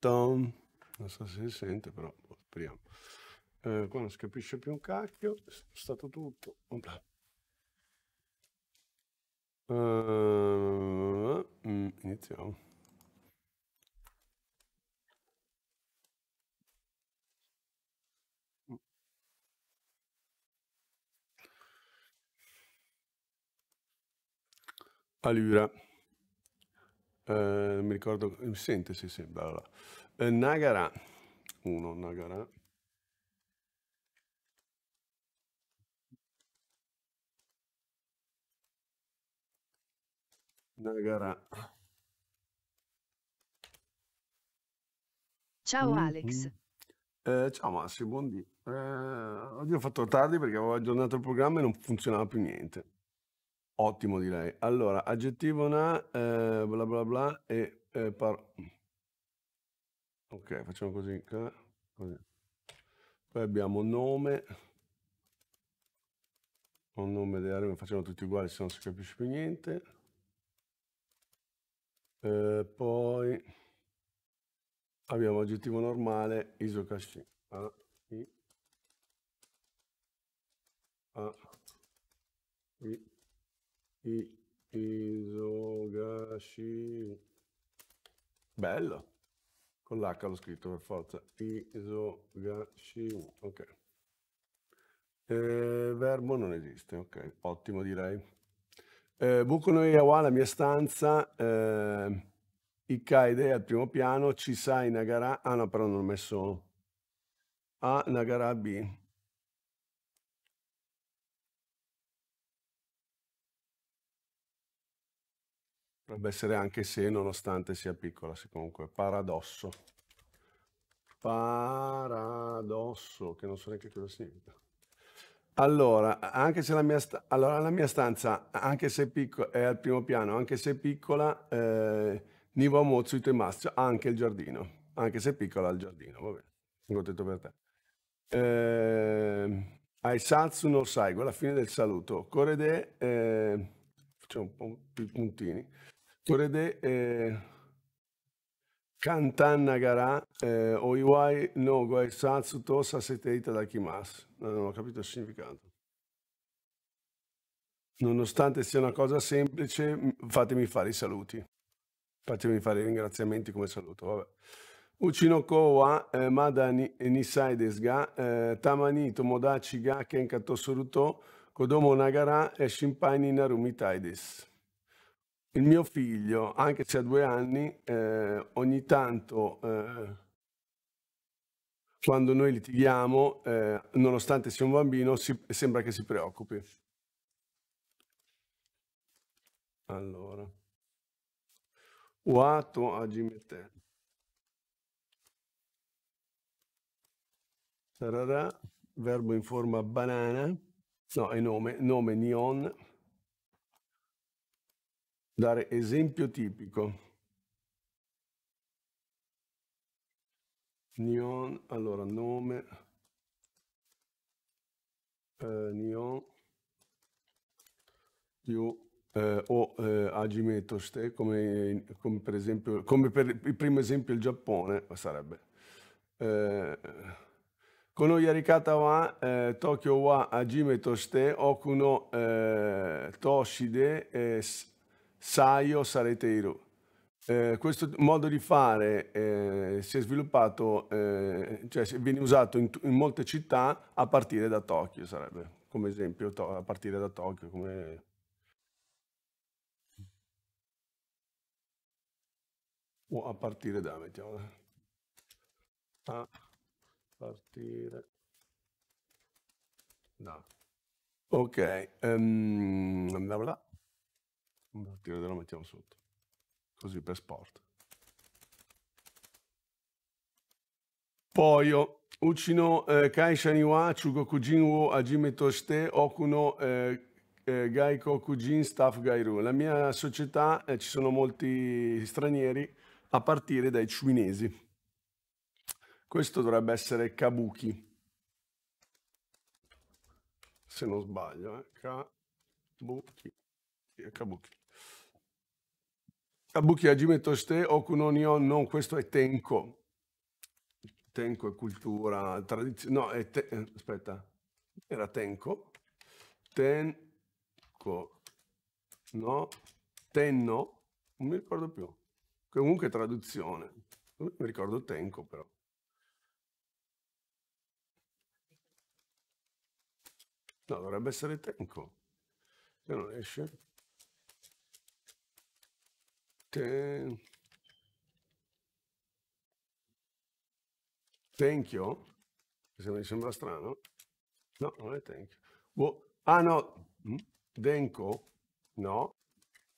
Tom. Non so se si sente, però boh, speriamo. Eh, qua non si capisce più un cacchio, è stato tutto. Uh, iniziamo. Allora non eh, mi ricordo, eh, sente, sì, sì, bella. Eh, Nagara, 1, Nagara. Nagara. Ciao mm-hmm. Alex. Mm -hmm. eh, ciao Massimo, buondì. Eh, oggi ho fatto tardi perché avevo aggiornato il programma e non funzionava più niente. Ottimo direi. Allora, aggettivo na, ehm, bla bla bla e, ehm, par mm. Ok, facciamo così, così. Poi abbiamo nome Con nome della rima, facciamo tutti uguali, se non si capisce più niente. Eh, poi abbiamo aggettivo normale, isokashi. A, I, A, I, i, isogashi. Bello. Con l'H l'ho scritto per forza. Isogashi. Ok. Eh, verbo non esiste, ok, ottimo direi. Eh, buco no Iawa, la mia stanza, eh, Ikaide al primo piano, Ci sai Nagara, ah no però non ho messo A Nagara B, Potrebbe essere anche se, nonostante sia piccola, se comunque paradosso. Paradosso, che non so neanche cosa significa. Allora, anche se la mia, sta- allora, la mia stanza, anche se piccola, è al primo piano, anche se piccola, eh, Nivo Mozzo, Ito e Mastio, anche il giardino. Anche se piccola, al giardino, va bene. Sono contento per te. Eh, Aisatsu no Saigo, alla fine del saluto. Corede, eh, facciamo un po' più puntini. Horede e kantan nagara eh, eh oiwai no goesatsu to sasete itadakimasu. Non ho capito il significato. Nonostante sia una cosa semplice, fatemi fare i saluti. Fatemi fare i ringraziamenti come saluto. Vabbè. Uchinoko wa eh, mada ni, nisai desu ga eh, tamani tomodachi ga kenka kodomo nagara e shinpai ni naru desu il mio figlio, anche se ha due anni, eh, ogni tanto eh, quando noi litighiamo, eh, nonostante sia un bambino, si, sembra che si preoccupi. Allora, uato agimete. Tararà, verbo in forma banana, no, è nome, nome nion dare esempio tipico. Nion, allora nome, eh, Nion più eh, o eh, agimetoste, come, come, per esempio, come per il primo esempio il Giappone, sarebbe. Eh, Kono yarikata wa eh, Tokyo wa agimetoste, okuno eh, toshide eh, Saio Sareteiro. Eh, questo modo di fare eh, si è sviluppato, eh, cioè viene usato in, in, molte città a partire da Tokyo, sarebbe come esempio, to- a partire da Tokyo. Come... O a partire da, mettiamo. A partire da. Ok. Um, bla bla. Un burattino te lo mettiamo sotto. Così per sport. Poio. Ucino eh, Kai Shaniwa, Chugokujin wo Ajime Toshite, Okuno eh, eh, Gaiko Kujin Staff Gairu. La mia società eh, ci sono molti stranieri a partire dai cinesi. Questo dovrebbe essere Kabuki. Se non sbaglio, eh. Kabuki. Kabuki. Kabuki Hajime Toshite, Okuno non, questo è Tenko. Tenko è cultura, tradizione, no, è te, eh, aspetta, era Tenko. Tenko, no, Tenno, non mi ricordo più. Comunque traduzione, non mi ricordo Tenko però. No, dovrebbe essere Tenko, se non esce. Thank you? Se mi sembra strano. No, non è thank you. Boh. Ah no, mm? Denko? No.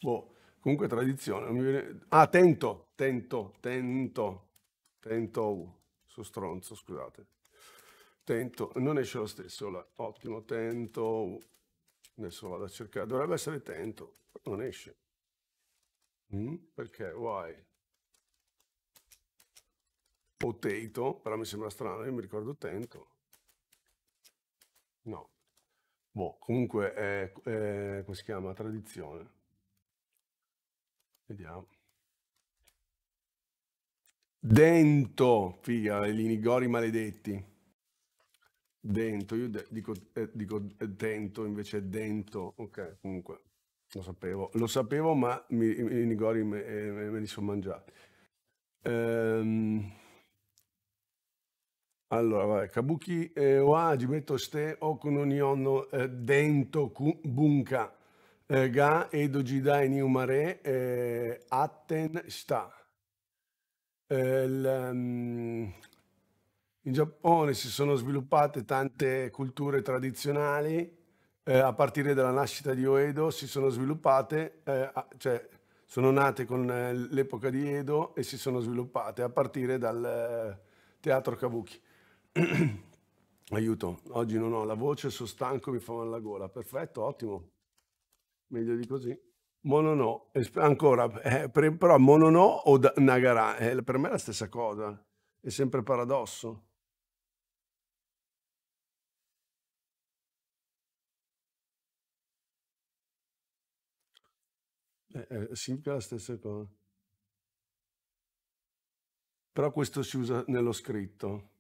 Boh. Comunque tradizione. Viene... Ah, tento, tento, tento, tento. Uh, Su stronzo, scusate. Tento, non esce lo stesso. Là. Ottimo, tento. Uh, adesso vado a cercare. Dovrebbe essere tento, non esce. Mm, perché why? Potato, però mi sembra strano, io mi ricordo tento. No. Boh, comunque è, è come si chiama? Tradizione. Vediamo. Dento, figa, i linigori maledetti. Dento, io de dico, eh, dico dento eh, invece dento. Ok, comunque. Lo sapevo, lo sapevo, ma mi, i nigori me, eh, me, me, li sono mangiati. Ehm... Allora, vabbè, Kabuki eh, wa metto ste okuno nionno eh, dento ku, bunka eh, ga edo jidai Niumare, eh, atten sta. Eh, um, in Giappone si sono sviluppate tante culture tradizionali eh, a partire dalla nascita di Oedo si sono sviluppate, eh, cioè sono nate con eh, l'epoca di Edo e si sono sviluppate a partire dal eh, teatro Kabuki. Aiuto, oggi non ho la voce, sono stanco, mi fa male la gola. Perfetto, ottimo. Meglio di così. Monono, ancora, eh, per, però Monono o Nagara, eh, per me è la stessa cosa, è sempre paradosso. Eh, eh, è, è sempre la stessa cosa. Però questo si usa nello scritto.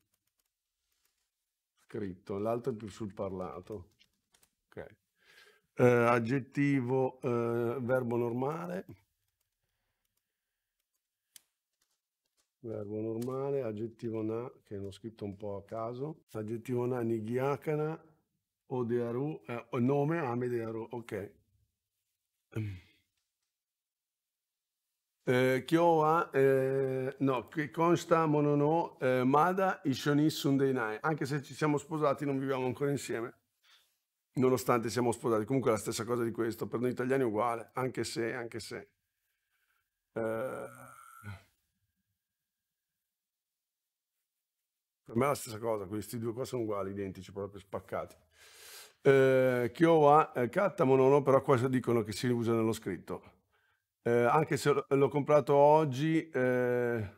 Scritto, l'altro è più sul parlato. Ok. Eh, aggettivo, eh, verbo normale. Verbo normale, aggettivo na, che l'ho scritto un po' a caso. Aggettivo na, nighiakana, odearu, eh, nome, amedearu, ok. えー、今日は、えー、no, eh, eh, che consta mono eh, Mada Ishoni Sunday Night. Anche se ci siamo sposati non viviamo ancora insieme, nonostante siamo sposati. Comunque è la stessa cosa di questo, per noi italiani è uguale, anche se, anche se. Eh, per me è la stessa cosa, questi due qua sono uguali, identici, proprio spaccati. Eh, eh, Katta monono, però qua dicono che si usa nello scritto. Eh, anche se l'ho comprato oggi, eh,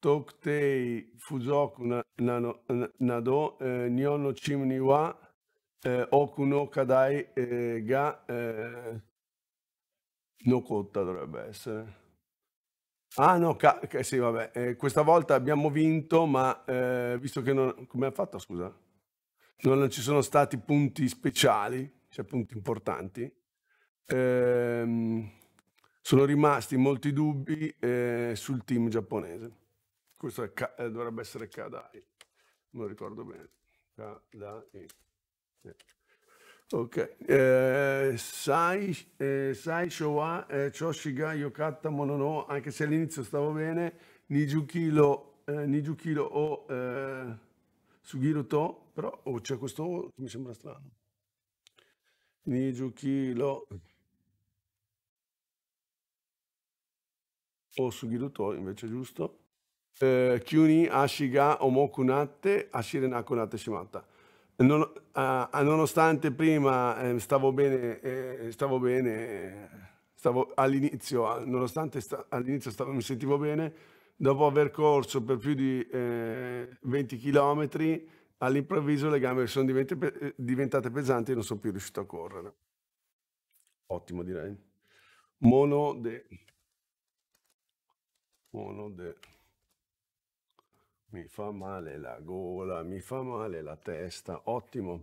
Toktei Fuzoku nano- Nado, eh, Nyono Chimni wa eh, Oku no Kadai eh, ga eh, no dovrebbe essere. Ah no, ca- ca- sì vabbè, eh, questa volta abbiamo vinto, ma eh, visto che non... come ha fatto scusa? Non ci sono stati punti speciali, cioè punti importanti. Ehm, sono rimasti molti dubbi eh, sul team giapponese. Questo è, eh, dovrebbe essere Kadai, non ricordo bene. Kadai. Yeah. Ok, eh, Sai, eh, sai Showa, eh, Choshiga, Yokata, Monono, anche se all'inizio stavo bene, Nijukilo, eh, Nijukilo o eh, Sugiro To, però oh, c'è questo, mi sembra strano. Nijukilo... o Sugiruto invece giusto. Eh, Kyuni Ashiga Omokunate Ashiren Akunate Shimata. Ah, nonostante prima eh, stavo bene, eh, stavo bene, stavo all'inizio, ah, nonostante all'inizio stavo, mi sentivo bene, dopo aver corso per più di eh, 20 km, all'improvviso le gambe sono diventate, diventate pesanti e non sono più riuscito a correre. Ottimo direi. Mono de... Uno de... Mi fa male la gola, mi fa male la testa, ottimo.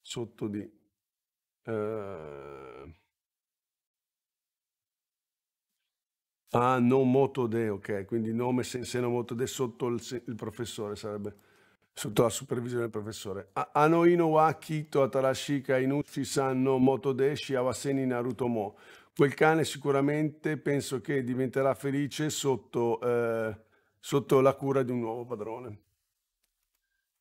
Sotto di... Uh... Ah, non Motode, ok, quindi nome Sensei non Motode sotto il, il, professore sarebbe, sotto la supervisione del professore. Anoino wa Kito Atarashika Inuchi Sanno Motode Shiawaseni Naruto Mo. Quel cane sicuramente penso che diventerà felice sotto, eh, sotto la cura di un nuovo padrone.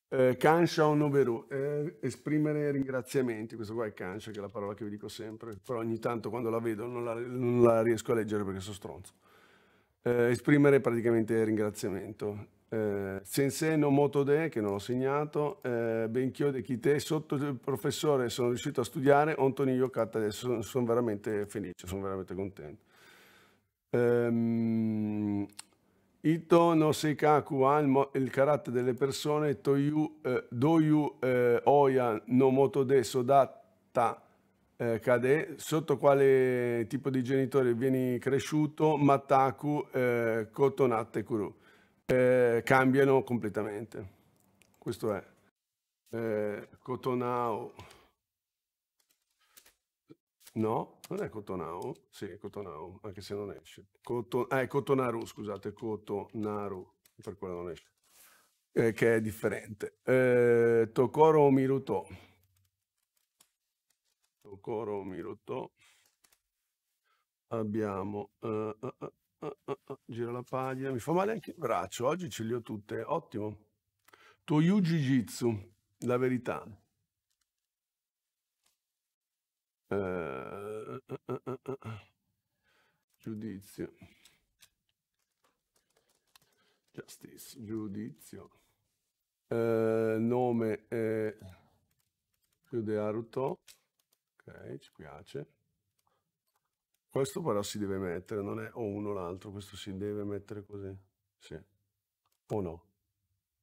Eh, Kansha o Noveru, eh, esprimere ringraziamenti, questo qua è cancia che è la parola che vi dico sempre, però ogni tanto quando la vedo non la, non la riesco a leggere perché sono stronzo. Eh, esprimere praticamente ringraziamento eh, Sensei no Motode, che non ho segnato, eh, Benchio De Chite, sotto il professore sono riuscito a studiare, Antonio Catta adesso eh, sono, sono veramente felice, sono veramente contento. Um, Ito no Seikaku ha il, il, carattere delle persone, Toyu, eh, Doyu eh, Oya no Motode Sodata eh, Kade, sotto quale tipo di genitore vieni cresciuto, Mataku eh, Kotonate Kuru eh, cambiano completamente. Questo è eh, Cotonau. No, non è Cotonau. Sì, Cotonau, anche se non esce. Coton... Ah, eh, è Cotonaru, scusate, Cotonaru, per quello non esce. Eh, che è differente. Eh, Tokoro Miruto. Tokoro Miruto. Abbiamo... Uh, uh, uh ah, eh, eh, eh, giro la pagina, mi fa male anche il braccio, oggi ce li ho tutte, ottimo. Toyu Jiu-Jitsu, la verità. Eh, giudizio. Justice, giudizio. Eh, nome è Giude Aruto. Ok, ci piace. Questo però si deve mettere, non è o uno o l'altro, questo si deve mettere così. Sì. O no?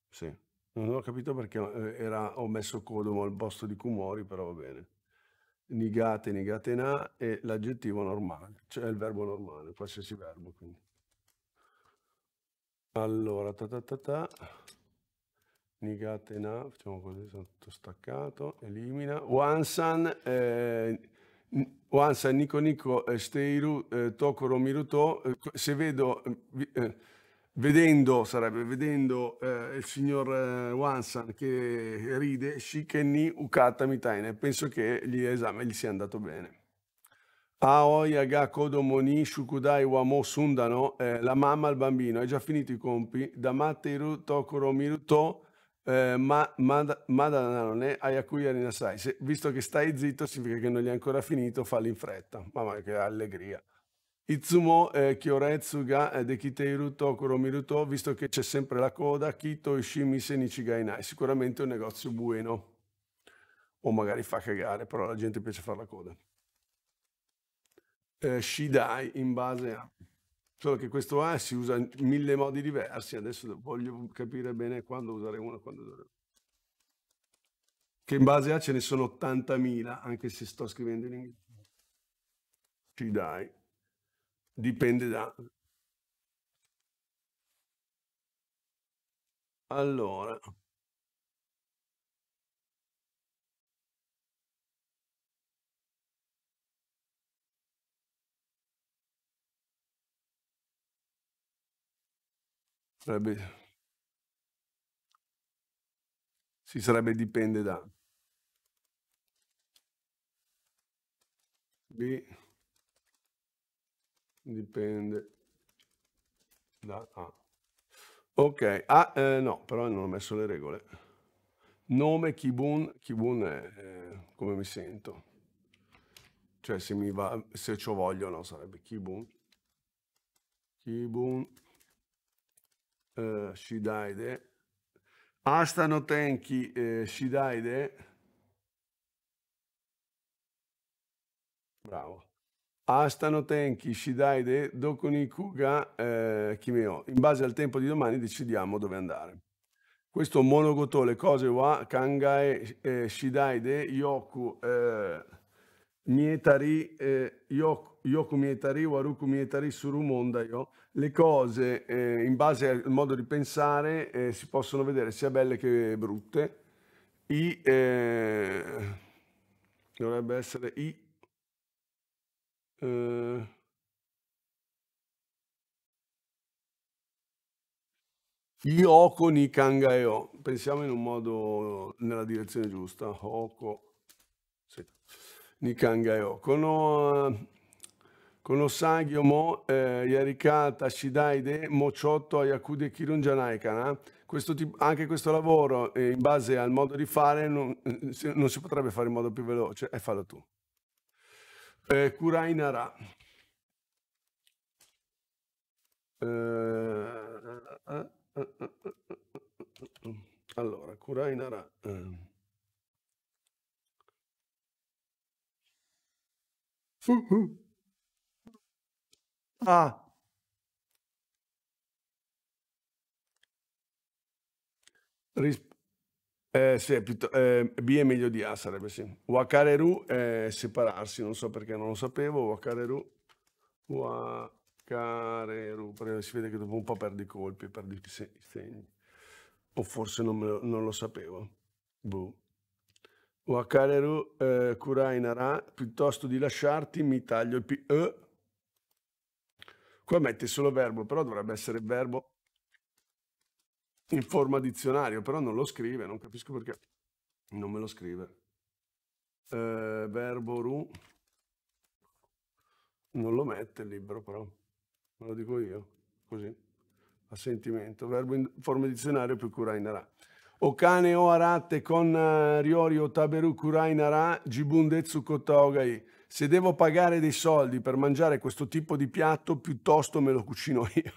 Sì. Non ho capito perché eh, era, ho messo Codomo al posto di Kumori, però va bene. Nigate, nigate na e l'aggettivo normale, cioè il verbo normale, qualsiasi verbo. Quindi. Allora, ta ta ta ta. Nigate na, facciamo così, tutto staccato, elimina. Wansan, eh, Oansa Nico Nico eh, Steiru eh, Tokoro Miruto, eh, se vedo, vedendo, sarebbe vedendo il signor Wansan che ride, Shikenni Ukata Mitaine, penso che gli esami gli sia andato bene. Aoi aga kodomoni shukudai wa mo sundano, la mamma al bambino, è già finito i compi, damateru tokoro miruto, eh, ma, ma, ma non è a cui Se, visto che stai zitto significa che non gli è ancora finito, fallo in fretta. Mamma che allegria. Itsumo Kyoretsuga eh, eh, de Dekiteiru Kuromiruto, visto che c'è sempre la coda, Kito Ishimi Senichi Gainai, sicuramente un negozio bueno. O magari fa cagare, però la gente piace fare la coda. Eh, Shidai in base a... Solo che questo A si usa in mille modi diversi, adesso voglio capire bene quando usare uno e quando usare uno. Che in base A ce ne sono 80.000, anche se sto scrivendo in inglese. Ci dai. Dipende da... Allora, Sarebbe, si sarebbe dipende da B dipende da A. Ok, ah, eh, no, però non ho messo le regole. Nome Kibun, Kibun è eh, come mi sento. Cioè se mi va, se ciò voglio, no, sarebbe Kibun. Kibun. Eh, shidaide, Asta no Tenki eh, Shidaide, bravo, Asta no Tenki Shidaide Dokoniku ga eh, Kimeo. In base al tempo di domani decidiamo dove andare. Questo monogoto le cose wa kangae eh, shidaide yoku eh, mietari eh, yoku io come etari, waru come etari, surumonda io, le cose eh, in base al modo di pensare eh, si possono vedere sia belle che brutte. I, eh, dovrebbe essere i... Eh, io Hoko ni kangaeo. Pensiamo in un modo nella direzione giusta. Hoko sì. ni kangaeo. Kono eh, Konosagi Omo eh, Yarikata Shidaide Mochotto Ayakude Kirun Janaikana. Questo tipo, anche questo lavoro, eh, in base al modo di fare, non, eh, non, si potrebbe fare in modo più veloce, e eh, fallo tu. Eh, Kurai Eh, allora, kurainara Nara. Eh. Ah. Ris- eh, sì, pitt- eh, B è meglio di A sarebbe sì. Wakareru è separarsi, non so perché non lo sapevo. Wakareru. Wakareru. Però si vede che dopo un po' perdi colpi, perdi i se- segni. O forse non, lo, non lo sapevo. Boh. Wakareru eh, Kurai Nara, piuttosto di lasciarti mi taglio il P. Eh Qua metti solo verbo, però dovrebbe essere verbo in forma dizionario, però non lo scrive, non capisco perché non me lo scrive. Eh, verbo ru, non lo mette il libro però, me lo dico io, così, a sentimento. Verbo in forma dizionario più kurainara. Okane o arate con eh, riori o taberu kurainara, jibundetsu kotogai se devo pagare dei soldi per mangiare questo tipo di piatto, piuttosto me lo cucino io.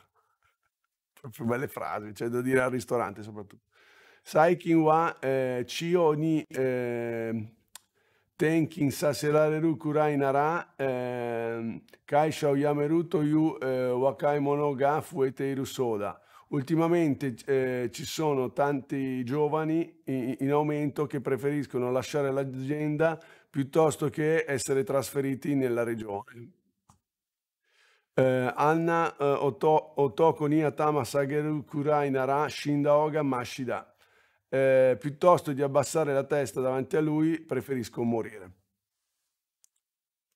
Proprio belle frasi, cioè da dire al ristorante soprattutto. Sai kinwa eh, chio ni eh, tenkin saserareru kurai nara ehm, kai shao to yu eh, wakai mono ga fueteiru soda. Ultimamente eh, ci sono tanti giovani in, in aumento che preferiscono lasciare l'azienda piuttosto che essere trasferiti nella regione. Eh, Anna eh, Oto, Otoko Niyatama Sageru Kurai Nara Shindaoga Mashida. Eh, piuttosto di abbassare la testa davanti a lui, preferisco morire.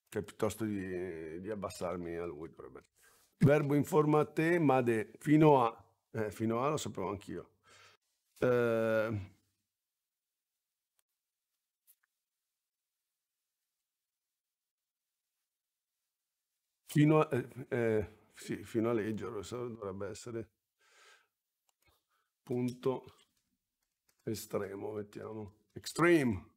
Cioè, piuttosto di, di abbassarmi a lui, dovrebbe. Verbo informate, de, fino a, eh, fino a lo sapevo anch'io. Eh, Fino a, eh, eh, sì, fino a leggero dovrebbe essere punto estremo, mettiamo. Extreme.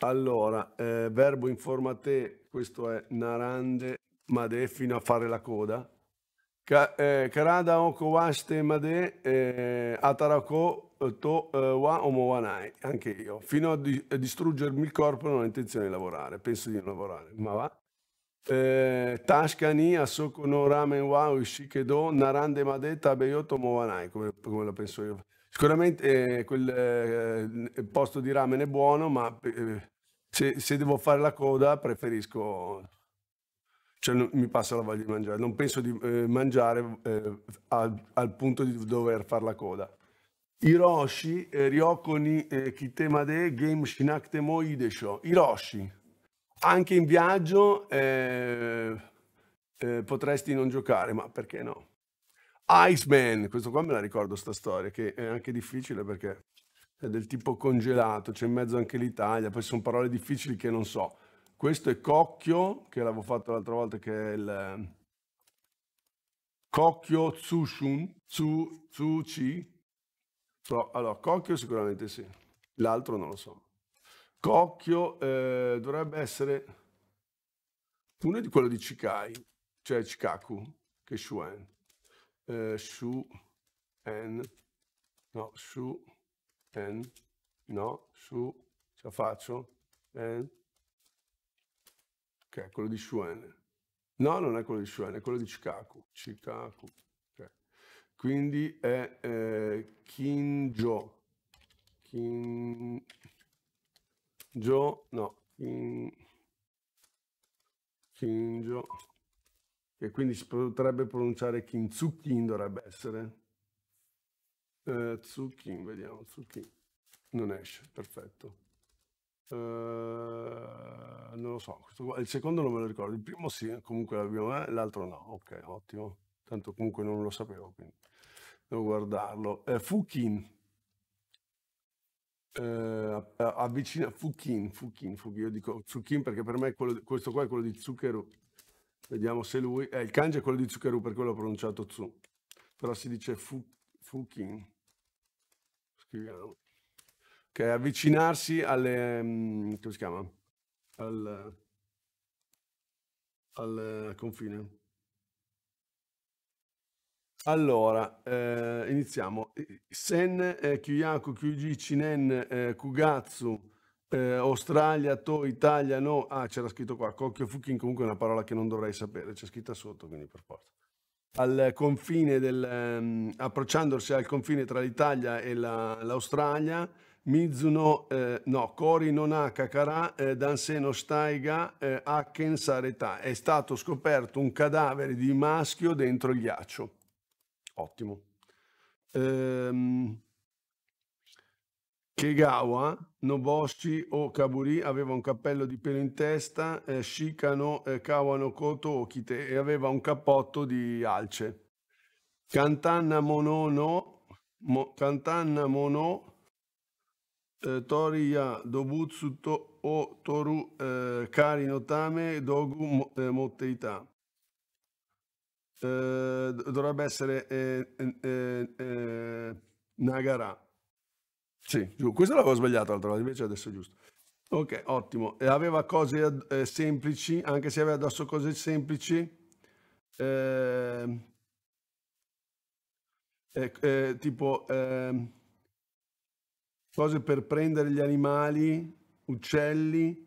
Allora, eh, verbo informate, questo è narande made fino a fare la coda. karada o kowaste made eh, eh atarako eh, to eh, wa omowanai, anche io, fino a, di, a, distruggermi il corpo non ho intenzione di lavorare, penso di lavorare, ma va. Eh, Tashkani, Asoko no ramen wa ushikedo, narande madeta beyoto mowanai, come, come la penso io. Sicuramente eh, quel eh, posto di ramen è buono, ma se, se, devo fare la coda preferisco... Cioè, non, mi passa la voglia di mangiare, non penso di mangiare al, al punto di dover fare la coda. Hiroshi eh, Ryoko ni eh, Kitemade Game Shinakte Moidesho. Hiroshi, anche in viaggio eh, eh, potresti non giocare, ma perché no? Iceman, questo qua me la ricordo sta storia, che è anche difficile perché è del tipo congelato, c'è in mezzo anche l'Italia, poi sono parole difficili che non so. Questo è Cocchio, che l'avevo fatto l'altra volta, che è il eh, Cocchio Tsushun, Tsuchi, Pro, allora, Cocchio sicuramente sì, l'altro non lo so. Cocchio eh, dovrebbe essere uno di quello di Chikai, cioè Chikaku, che è Shuen. Eh, Shuen, no, Shu Shuen, no, Shu, ce la faccio? En. Ok, quello di Shuen. No, non è quello di Shuen, è quello di Chikaku. Chikaku quindi è eh, Kinjo. Kinjo, no, Kinjo, e quindi si potrebbe pronunciare Kinzukin, dovrebbe essere. Eh, Zukin, vediamo, Zukin. Non esce, perfetto. Eh, non lo so, questo, il secondo non me lo ricordo, il primo sì, comunque l'abbiamo, eh, l'altro no, ok, ottimo. Tanto comunque non lo sapevo, quindi devo guardarlo, eh, Fukin, eh, avvicina Fukin, Fukin, Fukin, io dico Fukin perché per me quello, questo qua è quello di Zucchero, vediamo se lui, eh, il kanji è quello di Zucchero per quello ho pronunciato Zu, però si dice fu, Fukin, scriviamo, ok, avvicinarsi alle, mm, come si chiama, al, al eh, confine. Allora, eh, iniziamo. Sen, eh, Kiyako, Kyuji, Cinen, eh, Kugatsu, eh, Australia, To, Italia, no. Ah, c'era scritto qua, Cocchio Fukin, comunque è una parola che non dovrei sapere, c'è scritta sotto, quindi per forza. Al confine del... Ehm, approcciandosi al confine tra l'Italia e la, l'Australia, Mizuno, eh, no, Kori non ha Kakara, eh, Danseno Staiga, eh, Aken Saretà. È stato scoperto un cadavere di maschio dentro il ghiaccio. Ottimo. Ehm, Kegawa, Noboshi o Kaburi aveva un cappello di pelo in testa, eh, Shikano, eh, Kawano Koto Okite e aveva un cappotto di alce. Kantanna Monono, mo, Kantanna Mono, eh, Toriya Dobutsu to, o Toru eh, Kari Notame Dogu mo, eh, Motteita eh, dovrebbe essere eh eh, eh, eh, Nagara. Sì, giù. Questa l'avevo sbagliata l'altra volta, invece adesso è giusto. Ok, ottimo. E aveva cose eh, semplici, anche se aveva addosso cose semplici. Ehm, tipo ehm, cose per prendere gli animali, uccelli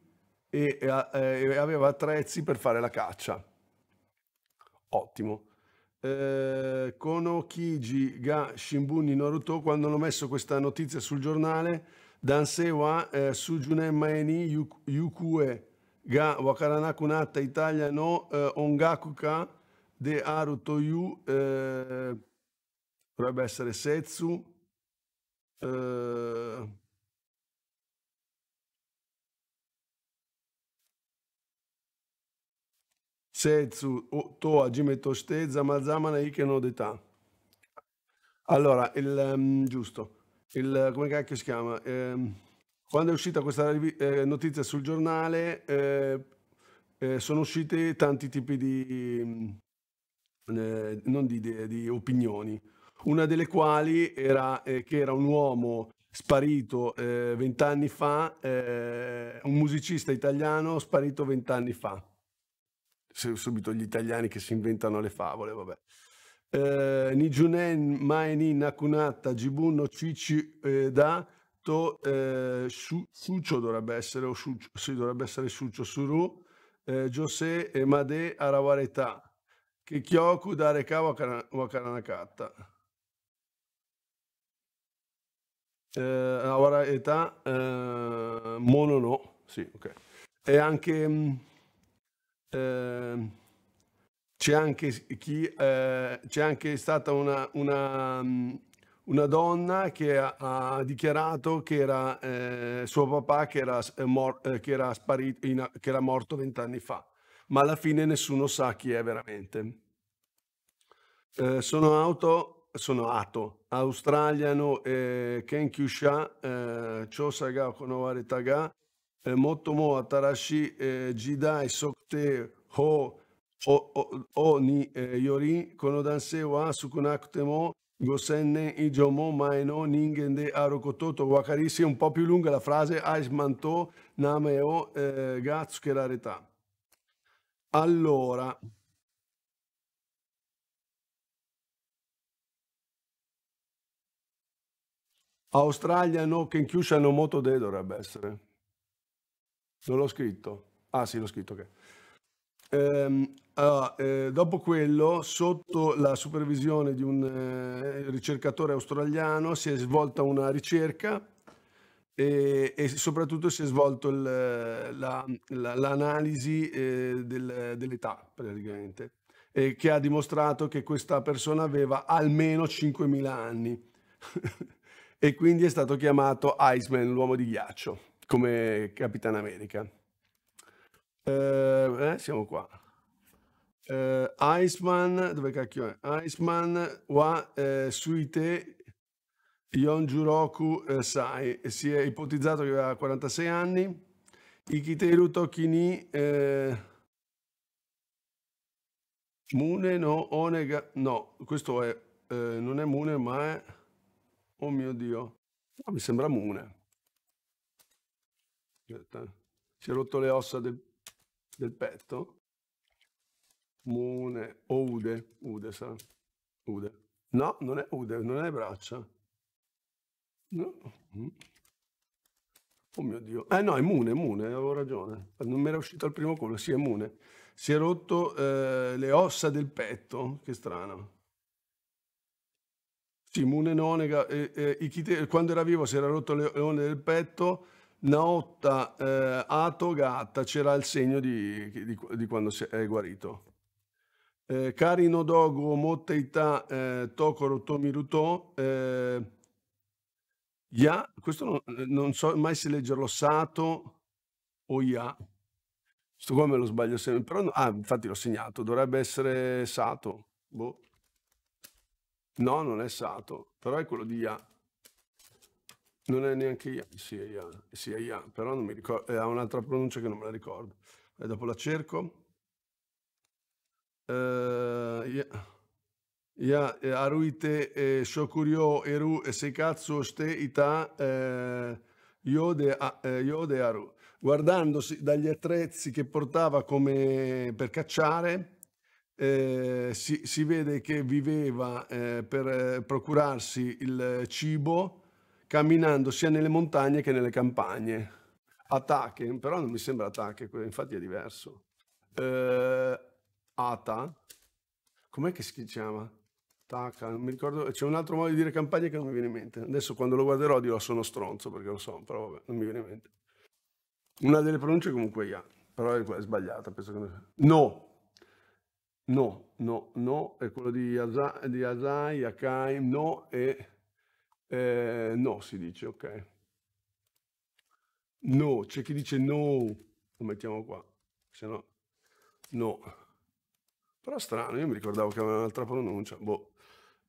e, e, e aveva attrezzi per fare la caccia ottimo. Eh, Konokiji ga Shimbuni Naruto, quando hanno messo questa notizia sul giornale, Danse Dansewa eh, Sujune Maeni Yukue ga Wakaranakunata Italia no eh, Ongakuka de Arutoyu eh, dovrebbe essere Setsu. Eh, Setsu Toa Jimetoshte Zamazamana Ikeno Deta. Allora, il um, giusto, il, come cacchio si chiama? Eh, quando è uscita questa eh, notizia sul giornale, eh, eh, sono usciti tanti tipi di, mm, eh, non di, di, di opinioni, una delle quali era eh, che era un uomo sparito vent'anni fa, un musicista italiano sparito vent'anni fa subito gli italiani che si inventano le favole, vabbè. Eh, Nijunen, Maeni, Nakunata, Jibun, Cici, eh, Da, To, eh, Succio dovrebbe essere, o Succio, sì, dovrebbe essere Succio, Suru, eh, Jose e eh, Made, Arawareta, Kikyoku, Dareka, Wakaranakata. Eh, Arawareta, eh, Mono no, sì, ok. E anche... Mh, mm, Ehm, c'è anche chi eh, c'è anche stata una, una, mm, una donna che ha, ha, dichiarato che era eh, suo papà che era, eh, mor- eh, che era sparito in, che era morto vent'anni fa ma alla fine nessuno sa chi è veramente eh, sono auto sono ato australiano eh, Ken Kyusha eh, Chosaga Konoware Taga 最も新しい、え時代測定法をにより、この男性は少なくても5000年以上も前の人間であることと分かり、sia eh, eh, eh, un po' più lunga la frase, Aismanto Nameo eh, Gatsukerarità. Allora, Australia no, Kenkyusha no moto de dovrebbe essere. Non l'ho scritto. Ah sì, l'ho scritto, ok. Ehm, allora, ah, eh, dopo quello, sotto la supervisione di un eh, ricercatore australiano, si è svolta una ricerca e, e soprattutto si è svolta la, la, l'analisi eh, del, dell'età, praticamente, che ha dimostrato che questa persona aveva almeno 5.000 anni e quindi è stato chiamato Iceman, l'uomo di ghiaccio come Capitan America. Eh, eh, siamo qua. Eh, Iceman, dove cacchio è? Iceman wa eh, Suite Yonjuroku eh, Sai. Si è ipotizzato che aveva 46 anni. Ikiteru Tokini eh, Mune no Onega. No, questo è, eh, non è Mune, ma è... Oh mio Dio. No, mi sembra Mune. Aspetta. Eh. Si è rotto le ossa del, del petto. Mune o Ude. Ude sarà. Ude. No, non è Ude, non è braccia. No. Mm. Oh mio Dio. Eh no, è Mune, Mune, avevo ragione. Non mi era uscito al primo colpo, sì, è Mune. Si è rotto eh, le ossa del petto, che strano. Sì, Mune Nonega, eh, eh, quando era vivo si era rotto le, le onde del petto, Naotta eh, Ato Gatta c'era il segno di, di, di quando è guarito. Eh, Karino Dogo Motteita eh, Tokoro Tomiruto eh, Ya, questo non, non, so mai se leggerlo Sato o Ya. Questo qua me lo sbaglio sempre, però no, ah, infatti l'ho segnato, dovrebbe essere Sato. Boh. No, non è Sato, però è quello di Ya. Non è neanche IA, CIA, CIA, però non mi ricordo, eh, ha un'altra pronuncia che non me la ricordo. E eh, dopo la cerco. Uh, yeah. Ya, yeah, aruite eh, shokuryo eru eh, sekatsu ste ita eh, yode, a, eh, yode aru. Guardandosi dagli attrezzi che portava come per cacciare, eh, si, si, vede che viveva per procurarsi il cibo camminando sia nelle montagne che nelle campagne. Atache, però non mi sembra Atache, infatti è diverso. Eh, ata, com'è che si chiama? Taca, non mi ricordo, c'è un altro modo di dire campagna che non mi viene in mente. Adesso quando lo guarderò dirò sono stronzo perché lo so, però vabbè, non mi viene in mente. Una delle pronunce comunque ya, però è sbagliata, penso che... No, no, no, no, è quello di Azai, Akai, no e eh, no, si dice, ok. No, c'è chi dice no, lo mettiamo qua, se no, no. Però strano, io mi ricordavo che aveva un'altra pronuncia, boh.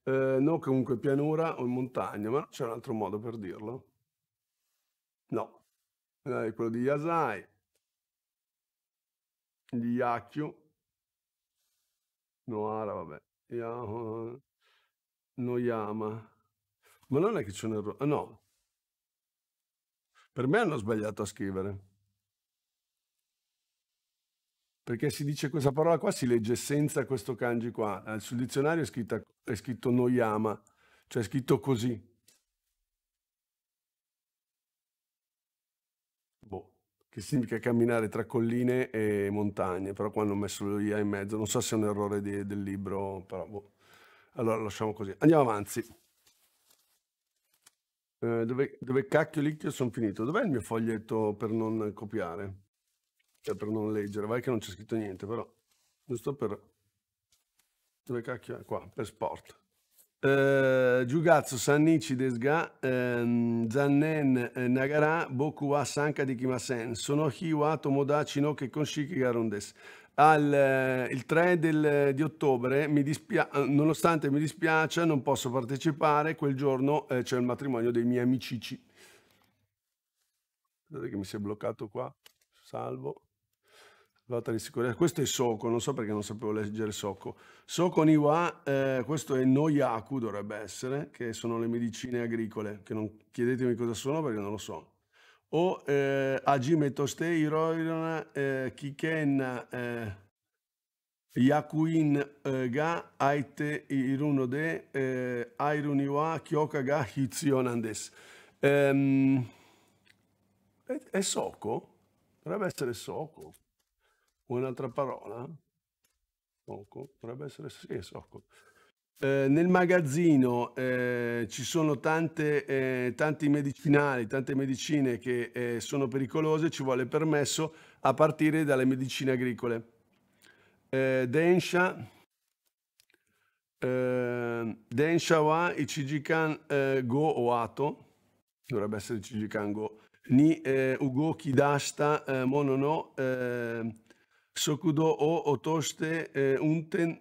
Eh, no, comunque pianura o in montagna, ma c'è un altro modo per dirlo? No. Eh, quello di Yasai, di Yakio, Noara, vabbè, Yahoo, Noyama. Ma non è che c'è un errore, no. Per me hanno sbagliato a scrivere. Perché si dice questa parola qua, si legge senza questo kanji qua. Eh, sul dizionario è, scritta, è scritto noyama, cioè è scritto così. Boh, che significa camminare tra colline e montagne, però qua hanno messo l'IA in mezzo, non so se è un errore di, del libro, però boh. allora lasciamo così. Andiamo avanti. Eh, dove, dove cacchio lì che sono finito? Dov'è il mio foglietto per non copiare? Cioè per non leggere? Vai che non c'è scritto niente, però. Giusto per... Dove cacchio è? Qua, per sport. Eh, Giugazzo, Sannici, Desga, ehm, Zannen, eh, Nagara, Boku wa Sanka di Kimasen, Sonohi wa Tomodachi no che Konshiki Garundes al, eh, il 3 del, eh, di ottobre, mi dispia- eh, nonostante mi dispiace, non posso partecipare, quel giorno eh, c'è il matrimonio dei miei amici. Guardate che mi si è bloccato qua, salvo. Lotta di sicurezza, questo è Soko, non so perché non sapevo leggere Soko. Soko Niwa, eh, questo è Noyaku dovrebbe essere, che sono le medicine agricole, che non chiedetemi cosa sono perché non lo so o ε, αgimetostέ, ηρώιρονα, ε, κικένα, ε, Yakuin eh, ga aite iruno irunode eh, airuniwa kyoka ga hitsionandes. Ehm, è soco? Dovrebbe essere soco. Un'altra parola? Soco? Dovrebbe essere sì, soco. Eh, nel magazzino eh, ci sono tante, eh, tanti medicinali, tante medicine che eh, sono pericolose, ci vuole permesso a partire dalle medicine agricole. Eh, Densha, Densha wa Ichijikan go oato, dovrebbe essere Ichijikan go, ni ugo kidashita monono sokudo o otoste unten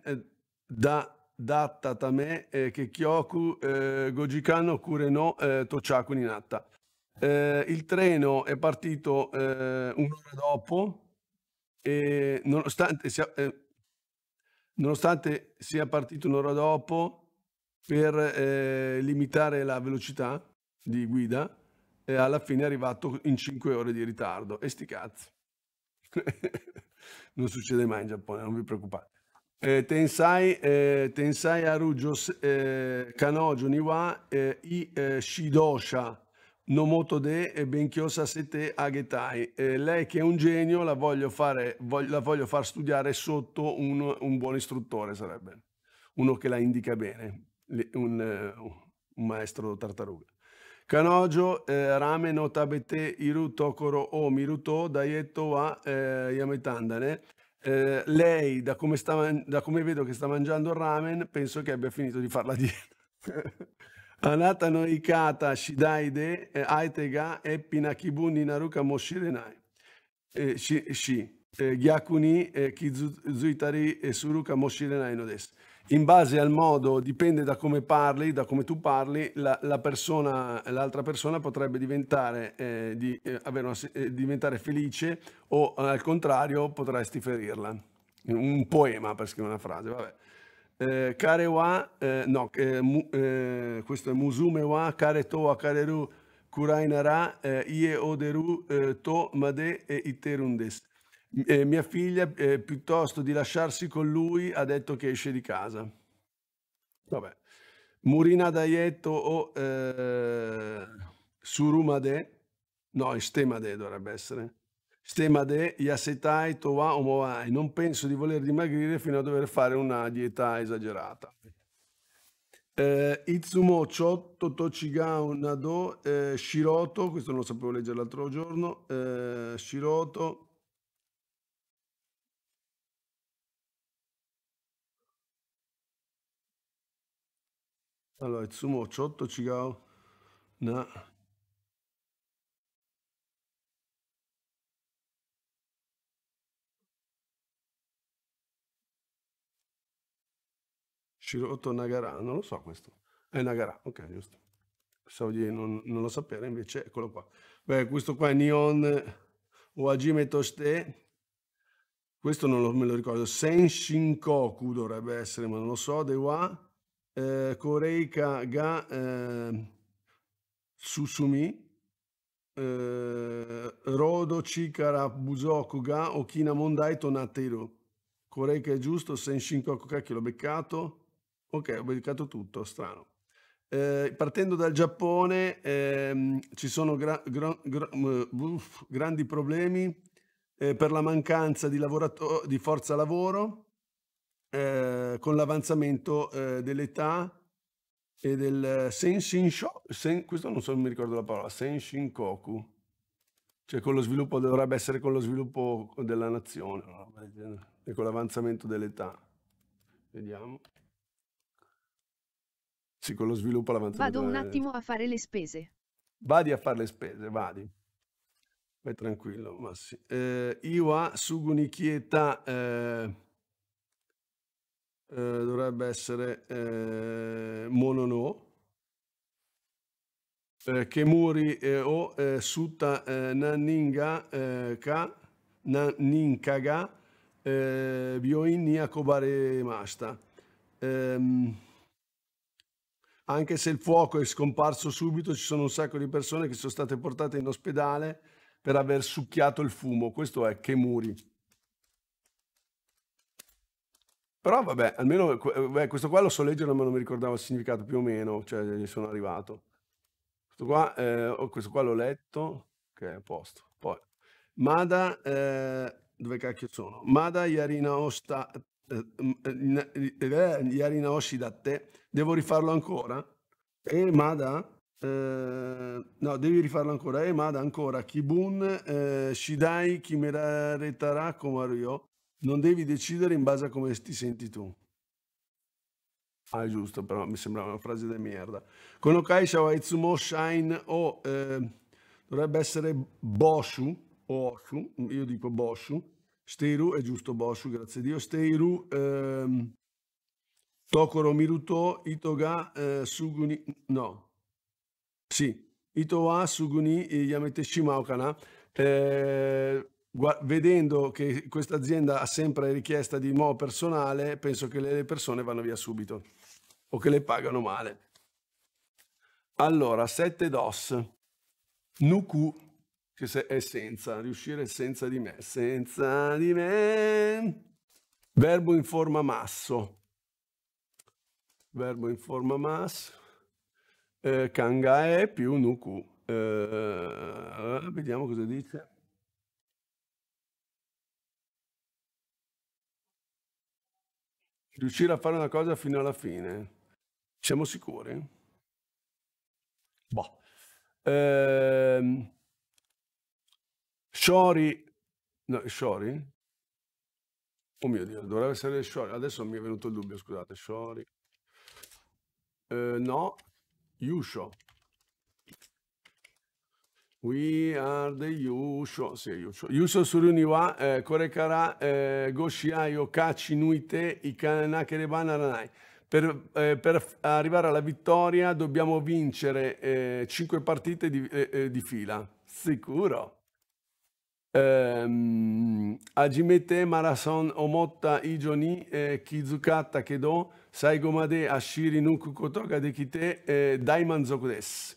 da datta tame eh, che Kyoku eh, Gojikan oppure no eh, Tochaku Ninatta. Eh, il treno è partito eh, un'ora dopo e nonostante sia, eh, nonostante sia partito un'ora dopo per eh, limitare la velocità di guida, alla fine è arrivato in 5 ore di ritardo. E sti cazzi. non succede mai in Giappone, non vi preoccupate eh, tensai, eh, tensai Arujo eh, Kanojo Niwa eh, I eh, Shidosha Nomotode De Benchiosa Sete Agetai. Eh, lei che è un genio la voglio, fare, voglio, la voglio far studiare sotto un, un, buon istruttore sarebbe, uno che la indica bene, un, eh, un maestro tartaruga. Kanojo eh, Rame no tabete iru tokoro o miruto daieto wa eh, yametandane eh, lei, da come, sta, da come, vedo che sta mangiando il ramen, penso che abbia finito di farla dieta. Anata no Ikata Shidaide eh, Aitega Eppina kibuni Naruka Moshirenai. Eh, shi, eh, Gyakuni Kizuitari Suruka Moshirenai no desu in base al modo, dipende da come parli, da come tu parli, l'altra la persona, persona, potrebbe diventare, eh, di, eh, una, eh, diventare, felice o eh, al contrario potresti ferirla. Un poema per scrivere una frase, vabbè. Eh, kare wa, eh, no, eh, mu, questo è Musume wa, care to wa kare ru, kurainara, ie oderu to made e iterundes. Eh, mia figlia, eh, piuttosto di lasciarsi con lui, ha detto che esce di casa. Vabbè. Murina Daietto o eh, Surumade, no, Stemade dovrebbe essere. Stemade, Yasetai, Towa, Omoai. Non penso di voler dimagrire fino a dover fare una dieta esagerata. Eh, Itsumo Chotto Tochigao Nado eh, Shiroto, questo non lo sapevo leggere l'altro giorno, eh, Shiroto Allora, ci gao. Na. Shiroto Nagara, non lo so questo. È Nagara, ok, giusto. Pensavo di non, non lo sapere, invece eccolo qua. Beh, questo qua è Neon Wajime Toshite, questo non lo, me lo ricordo, Senshinkoku dovrebbe essere, ma non lo so, Dewa, eh, Koreika ga eh, Susumi, eh, Rodo Chikara Busoku ga Okina Mondai Tonateiro. Koreika è giusto, Senshin Kokokaki l'ho beccato. Ok, ho beccato tutto, strano. Eh, partendo dal Giappone ehm, ci sono gra gra gra uff, grandi problemi eh, per la mancanza di, di forza lavoro eh, con l'avanzamento eh, dell'età e del eh, Senshin sen, questo non so, non mi ricordo la parola, Senshin Koku, cioè con lo sviluppo, dovrebbe essere con lo sviluppo della nazione, e con l'avanzamento dell'età. Vediamo. Sì, con lo sviluppo l'avanzamento. Vado un attimo a fare le spese. Vadi a fare le spese, vadi. Vai tranquillo, Massi. Eh, Iwa Sugunikieta... Eh, eh, dovrebbe essere eh, Monono, eh, Kemuri eh, o eh, Sutta eh, Naninga eh, Ka, Naninkaga eh, Bioin Yakobare Masta. Ehm, anche se il fuoco è scomparso subito, ci sono un sacco di persone che sono state portate in ospedale per aver succhiato il fumo. Questo è Kemuri. Però vabbè, almeno eh, beh, questo qua lo so leggere, ma non mi ricordavo il significato più o meno, cioè ne sono arrivato. Questo qua, eh, oh, questo qua l'ho letto, che è a posto. Poi, Mada, eh, dove cacchio sono? Mada Yarina Osta, eh, eh, n- eh, devo rifarlo ancora? E Mada, eh, no, devi rifarlo ancora. E Mada ancora, Kibun eh, Shidai Kimeraretara Komaruyo non devi decidere in base a come ti senti tu. Ah, è giusto, però mi sembrava una frase da merda. Konokai Shawai Tsumo Shine o eh, dovrebbe essere Boshu o Oshu, io dico Boshu. Steiru è giusto Boshu, grazie a Dio. Steiru eh, Tokoro Miruto Itoga eh, Suguni no. Sì, Itowa Suguni Yamete Shimaokana. Eh, vedendo che questa azienda ha sempre richiesta di mo personale, penso che le persone vanno via subito o che le pagano male. Allora, 7 DOS, Nuku, che è senza, riuscire senza di me, senza di me, verbo in forma masso, verbo in forma masso, eh, kangae più Nuku. Eh, vediamo cosa dice. riuscire a fare una cosa fino alla fine. Siamo sicuri? Boh. Ehm, Shori, no, Shori? Oh mio Dio, dovrebbe essere Shori. Adesso mi è venuto il dubbio, scusate. Shori. Eh, no, Yusho. We are the Yusho, sì, Yusho. Yusho Suruniwa, eh, Korekara, eh, Goshiai, Okachi, Nuite, Ikanakereba, Naranai. Per, eh, per arrivare alla vittoria dobbiamo vincere eh, 5 partite di, eh, eh, di fila. Sicuro. Ehm, Ajimete, Marason, Omotta, Ijoni, eh, Kizukata, Kedo, Saigomade, Ashiri, Nuku, Kotoga, Dekite, eh, Daiman Zoku desu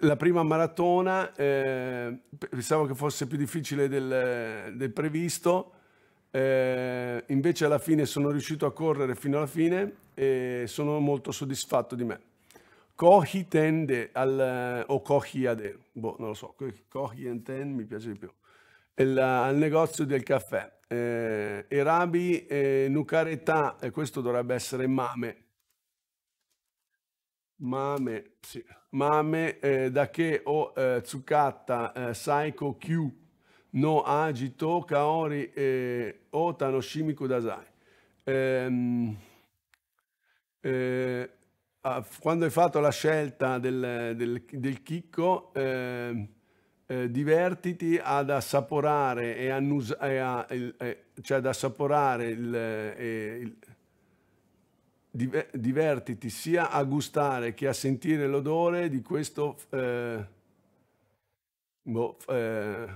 la prima maratona, eh, pensavo che fosse più difficile del, del previsto, eh, invece alla fine sono riuscito a correre fino alla fine e sono molto soddisfatto di me. Kohi tende al, o Kohi ade, boh, non lo so, Kohi ten mi piace di più, il, al negozio del caffè. Eh, Erabi eh, Nucareta, e questo dovrebbe essere Mame. Mame, sì mame eh, da che o eh, tsukatta eh, saiko kyu no agito kaori eh, o tanoshimiku dasai. Ehm, eh, ah, quando hai fatto la scelta del, del, del chicco, eh, eh, divertiti ad assaporare e, annus- e a, il, e, eh, cioè ad assaporare il, eh, il divertiti sia a gustare che a sentire l'odore di questo, eh, boh, eh,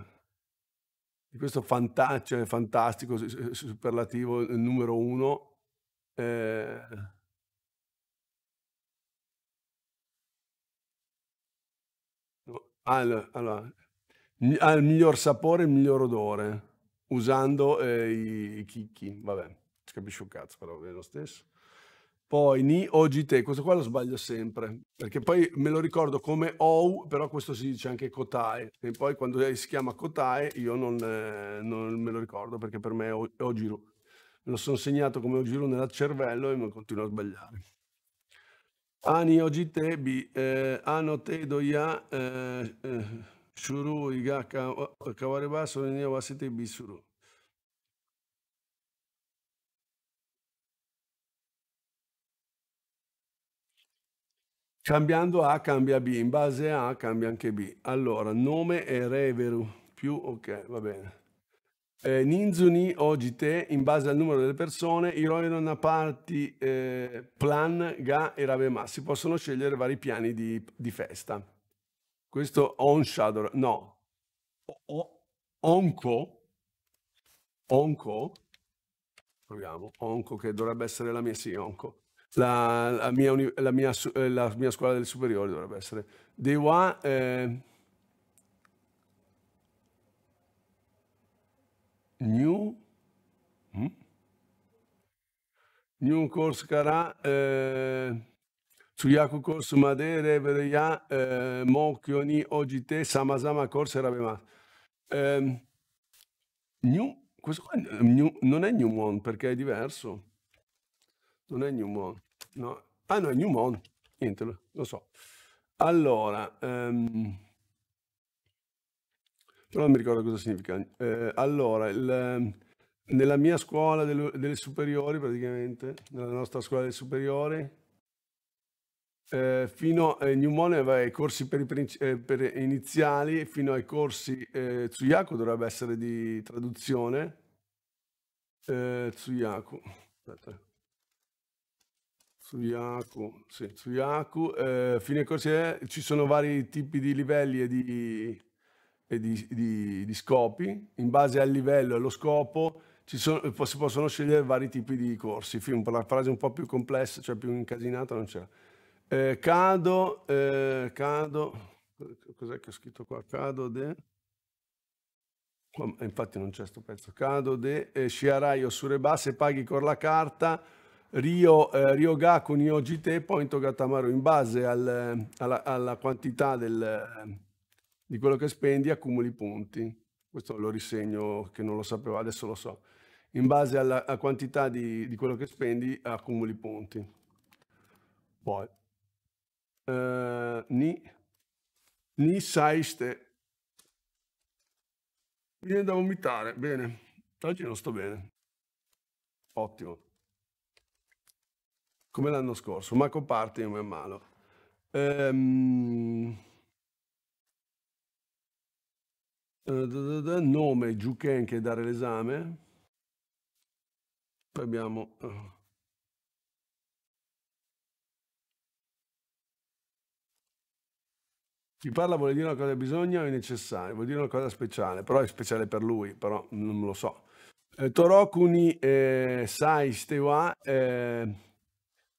di questo fanta cioè, fantastico superlativo numero uno. Eh, boh, al, allora, al miglior sapore, il miglior odore, usando eh, i, i chicchi, vabbè, capisci un cazzo, però è lo stesso. Poi Ni Ogite, questo qua lo sbaglio sempre, perché poi me lo ricordo come OU, però questo si dice anche Kotae. E poi quando si chiama Kotae io non, eh, non me lo ricordo perché per me è ogiru. Me lo sono segnato come ogiru nel cervello e mi continuo a sbagliare. Ani Ogite bi eh, Ano Te Doya eh, eh, Shuru Iga Kawareba Sorenia Wasete Bisuru. Cambiando A cambia B, in base A cambia anche B. Allora, nome è Reveru, più ok, va bene. Eh, Ninzuni oggi te, in base al numero delle persone, non Naparti, eh, Plan, Ga e rave ma. Si possono scegliere vari piani di, di festa. Questo On Shadow, no. O, onco, Onco, proviamo, Onco che dovrebbe essere la mia, sì, Onco la, la, mia, la, mia, eh, la, mia, scuola delle superiori dovrebbe essere. Dewa... Eh, new... Hm? New course cara... Eh, Tsuyaku Corso Madere Vereya eh, Mokioni Ogite Samasama Corso Rabema. Eh, new, questo qua new, non è New One perché è diverso non è Newmont. No. Ah no, è Newmont, Intel, lo so. Allora, um, però non mi ricordo cosa significa. Eh, allora, il, nella mia scuola delle, delle, superiori, praticamente, nella nostra scuola delle superiori, eh, fino a eh, Newmont aveva i corsi per, i, eh, per iniziali, fino ai corsi eh, Tsuyaku dovrebbe essere di traduzione. Eh, Tsuyaku, aspetta. Tsuyaku, sì, Tsuyaku. Eh, fine corsia eh, ci sono vari tipi di livelli e, di, e di, di, di, scopi. In base al livello e allo scopo ci sono, eh, si possono scegliere vari tipi di corsi. Film, la frase un po' più complessa, cioè più incasinata, non c'è. Eh, cado, eh, cado, cos'è che ho scritto qua? Cado de... Infatti non c'è questo pezzo. Cado de eh, Shiarai o Sureba, se paghi con la carta Rio, eh, Ryogaku Niojite Point Gatamaru in base al, alla, alla, quantità del, di quello che spendi accumuli punti. Questo lo risegno che non lo sapevo, adesso lo so. In base alla, alla quantità di, di, quello che spendi accumuli punti. Poi, eh, ni, ni saiste. Mi viene da vomitare, bene. Oggi non sto bene. Ottimo come l'anno scorso, ma comparte in man mano. Ehm... Nome Juken che dare l'esame. Poi abbiamo... Eh. Chi parla vuol dire una cosa bisogna o è necessario, vuol dire una cosa speciale, però è speciale per lui, però non lo so. Eh, Torokuni eh, Sai Stewa... Eh,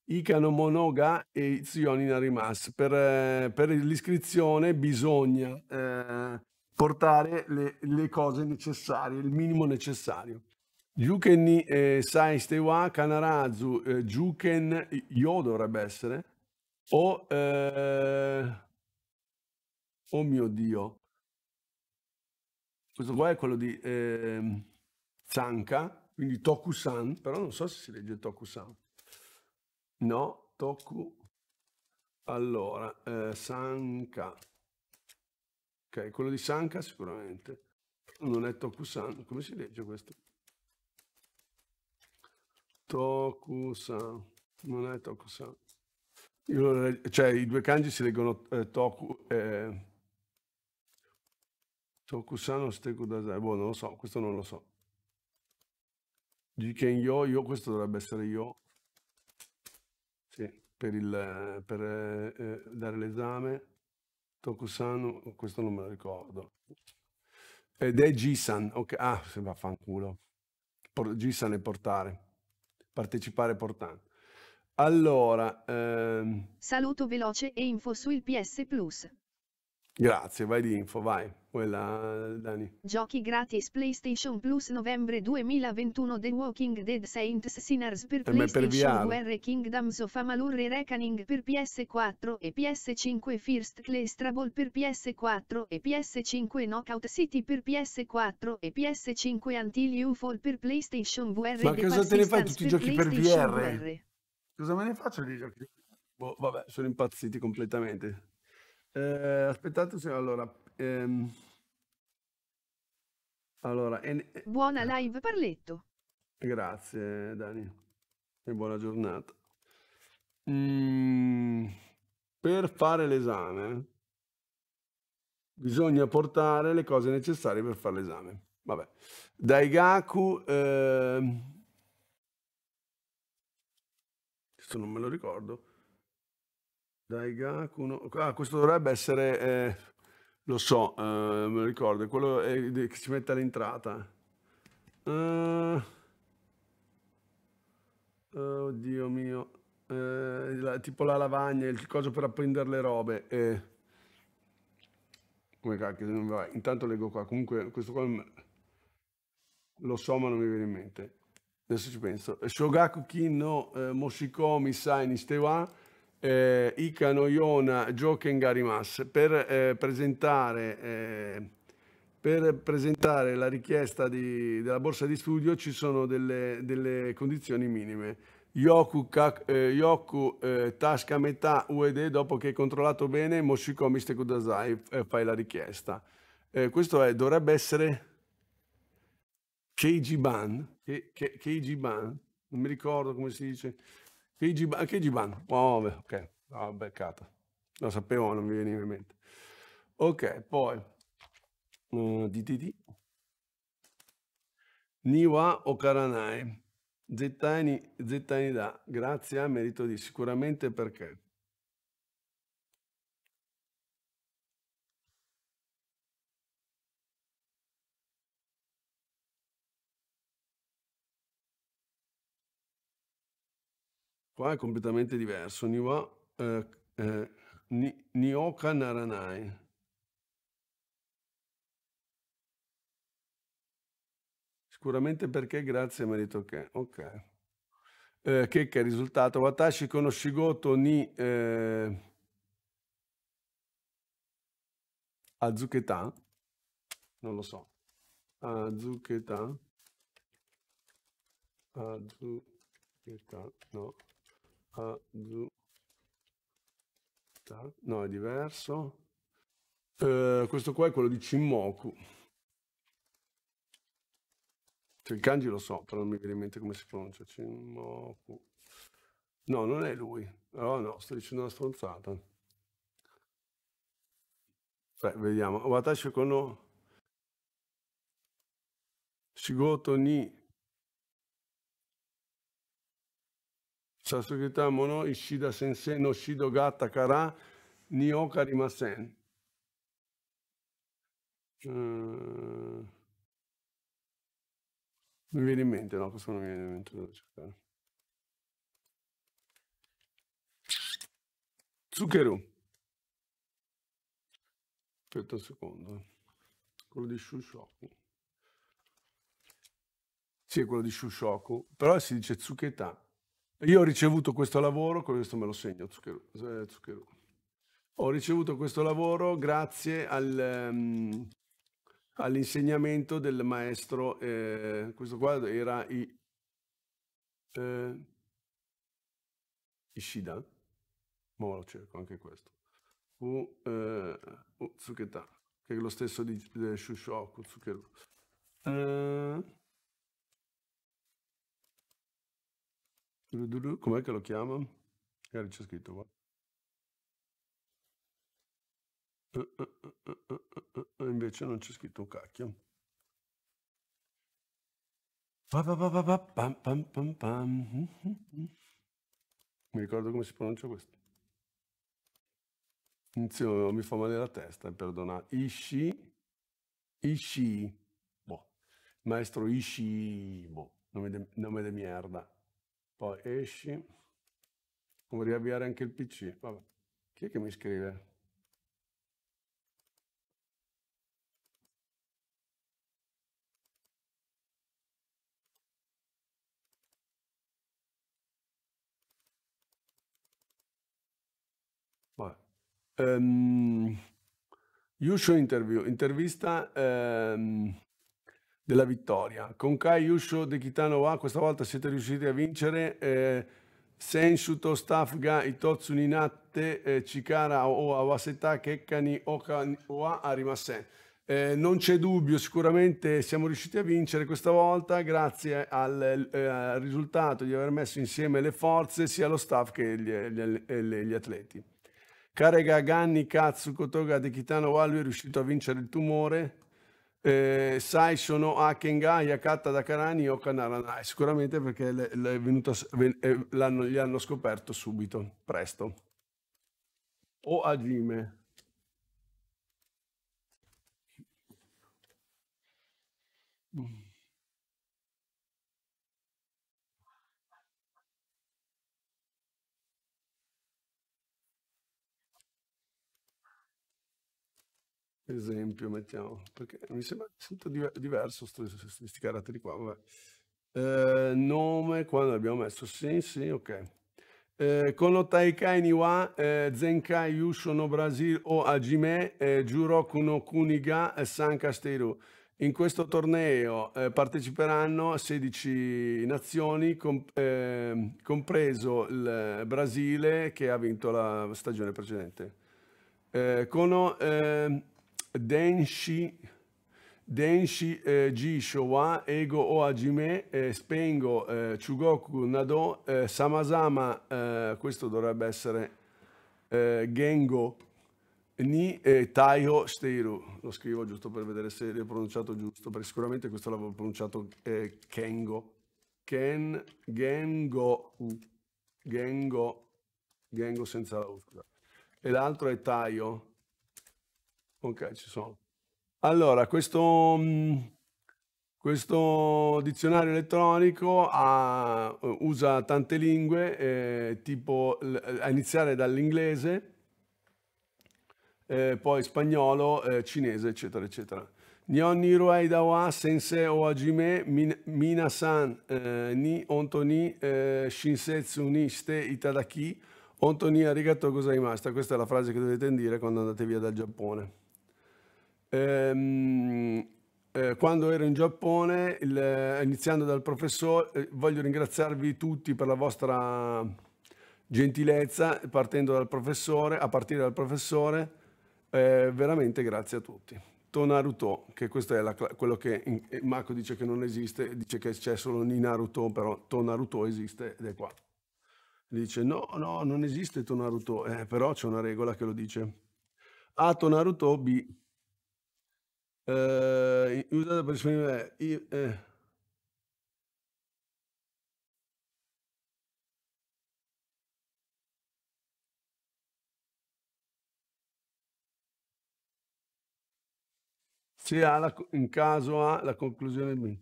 Icano Monoga e Izionina Rimas. Per, eh, per l'iscrizione bisogna eh, portare le, le, cose necessarie, il minimo necessario. Juken eh, Sai Stewa, Kanarazu, eh, Juken Io dovrebbe essere. O, eh, oh mio Dio, questo qua è quello di eh, Zanka, quindi Tokusan, però non so se si legge Tokusan. No, Toku. Allora, eh, Sanka. Ok, quello di Sanka sicuramente. Non è Tokusan. Come si legge questo? Tokusan. Non è Tokusan. Io, cioè, i due kanji si leggono eh, Toku eh, Tokusan o Steku Dasai. Boh, non lo so, questo non lo so. Jiken Yo, io questo dovrebbe essere Yo per, il, per eh, eh, dare l'esame. Tokusano, questo non me lo ricordo. Ed è Gisan, ok, ah, se vaffanculo. Por- Gisan è portare, partecipare portando. Allora... Ehm... Saluto veloce e info sul PS Plus. Grazie, vai di info, vai. Quella, Dani. Giochi gratis PlayStation Plus novembre 2021 The Walking Dead Saints Sinners per eh, PlayStation per VR Kingdoms of Amalur Reckoning per PS4 e PS5 First Clay Strabble per PS4 e PS5 Knockout City per PS4 e PS5 Until You Fall per PlayStation VR Ma cosa te ne fai tutti i giochi per VR? VR? Cosa me ne faccio di giochi? Boh, vabbè, sono impazziti completamente. Eh, aspettate, allora. Ehm, allora en- eh, buona live Parletto. Grazie Dani e buona giornata. Mm, per fare l'esame bisogna portare le cose necessarie per fare l'esame. Vabbè. Daigaku... Eh, questo non me lo ricordo. Dai no. ah, questo dovrebbe essere, eh, lo so, eh, me lo ricordo, quello eh, che si mette all'entrata. Uh, oddio mio, eh, la, tipo la lavagna, il coso per appendere le robe. Eh. Come cacchio, non va. Intanto leggo qua, comunque questo qua lo so ma non mi viene in mente. Adesso ci penso. Shogaku Kino no eh, Moshikomi Sai Nistewa eh, Icano Iona Joken Garimas per, eh, presentare, eh, per presentare la richiesta di, della borsa di studio ci sono delle, delle condizioni minime. Yoku, kak, eh, Yoku eh, tasca metà UED dopo che hai controllato bene Moshiko Miste Kudasai eh, fai la richiesta. Eh, questo è, dovrebbe essere Keiji Ban, Ke, Ke, Keiji Ban, non mi ricordo come si dice. Che Giban? Che Giban? Oh, vabbè, ok, ah, beccata. Lo sapevo, non mi veniva in mente. Ok, poi uh, eh, DTD. Niwa Okaranai. Zettani, Zettani da, grazie merito di sicuramente perché. Qua è completamente diverso. Niwa, eh, eh, ni, Nioka Naranai. Sicuramente perché grazie merito che. Ok. Eh, che che risultato. Watashi conoscigoto ni eh, Azuketa. Non lo so. Azuketa. Azuketa. No no è diverso eh, questo qua è quello di Cimmoku cioè, il kanji lo so però non mi viene in mente come si pronuncia Cimmoku no non è lui oh no sto dicendo una stronzata Beh, vediamo Watashi kono Shigoto ni Sasukita Mono Ishida Sensei no Shido ga Takara Nioka Rimasen. Uh, eh, non viene in mente, no, questo non mi viene in mente, devo cercare. Zucchero. Aspetta un secondo. Eh. Quello di Shushoku. Sì, è quello di Shushoku, però si dice Tsuketa. Io ho ricevuto questo lavoro, questo me lo segno, Zuccheru. Eh, Zucchero. ho ricevuto questo lavoro grazie al, um, all'insegnamento del maestro, eh, questo qua era I, eh, Ishida, ma lo cerco anche questo, fu eh, oh, Utsuketa, che è lo stesso di, di Shushoku Tsukero. Eh, Com'è che lo chiama? Magari eh, c'è scritto qua. Eh, eh, invece non c'è scritto un cacchio. Mi ricordo come si pronuncia questo. Inizio, mi fa male la testa, perdona. Ishi, Ishi, boh. maestro Ishi, boh. nome di merda poi esci, devo riavviare anche il PC. Vabbè. Chi è che mi scrive? Um, ehm, usual interview, intervista um, della vittoria. Con Kai Yusho De Kitano questa volta siete riusciti a vincere. Eh, Senshuto, Stafga, Itotsu Ninatte, eh, Chikara o Awaseta, Kekkani, Oa Arimasen. Eh, non c'è dubbio, sicuramente siamo riusciti a vincere questa volta grazie al, eh, al risultato di aver messo insieme le forze sia lo staff che gli, gli, gli atleti. Karega Ganni Katsu Kotoga De Kitano Walvi è riuscito a vincere il tumore, eh, sai sono a Akengai, Akatta da Karani o Kanaranai, sicuramente perché l- l- venuto, eh, l'hanno, gli hanno scoperto subito, presto. O Agime. Mm. esempio, mettiamo, perché mi sembra sento diverso questi caratteri qua, vabbè. Eh, nome, quando l'abbiamo messo? Sì, sì, ok. Eh, kono taikai ni wa eh, zenkai yusho no Brasil o Hajime eh, Juroku no Kuniga e eh, San Casteru. In questo torneo eh, parteciperanno 16 nazioni, comp eh, compreso il Brasile che ha vinto la stagione precedente. Eh, kono, ehm, Denshi, Denshi eh, Ji Showa, Ego Oajime, eh, Spengo, eh, Chugoku Nado, eh, Samasama, eh, questo dovrebbe essere eh, Gengo, Ni Taiho Steiru. Lo scrivo giusto per vedere se l'ho pronunciato giusto, perché sicuramente questo l'avevo pronunciato eh, Kengo. Ken, Gengo, Gengo, Gengo senza la U, E l'altro è Taiho. Ok, ci sono. Allora, questo, mm, questo dizionario elettronico ha, eh, usa tante lingue, eh, tipo eh, a iniziare dall'inglese, eh, poi spagnolo, eh, cinese, eccetera, eccetera. Nyon ni ruai da wa sensei o hajime minasan eh, ni ontoni shinsetsu ni shite itadaki ontoni arigato gozaimasu. Questa è la frase che dovete dire quando andate via dal Giappone. Ehm, eh, quando ero in Giappone, il, eh, iniziando dal professore, eh, voglio ringraziarvi tutti per la vostra gentilezza, partendo dal professore, a partire dal professore, eh, veramente grazie a tutti. To Naruto, che questo è la, quello che in, eh, Marco dice che non esiste, dice che c'è solo in Naruto, però To Naruto esiste ed è qua. Dice no, no, non esiste To Naruto, eh, però c'è una regola che lo dice. A To Naruto B eh, usata per esprimere... Eh. Se A la, in caso ha la conclusione B.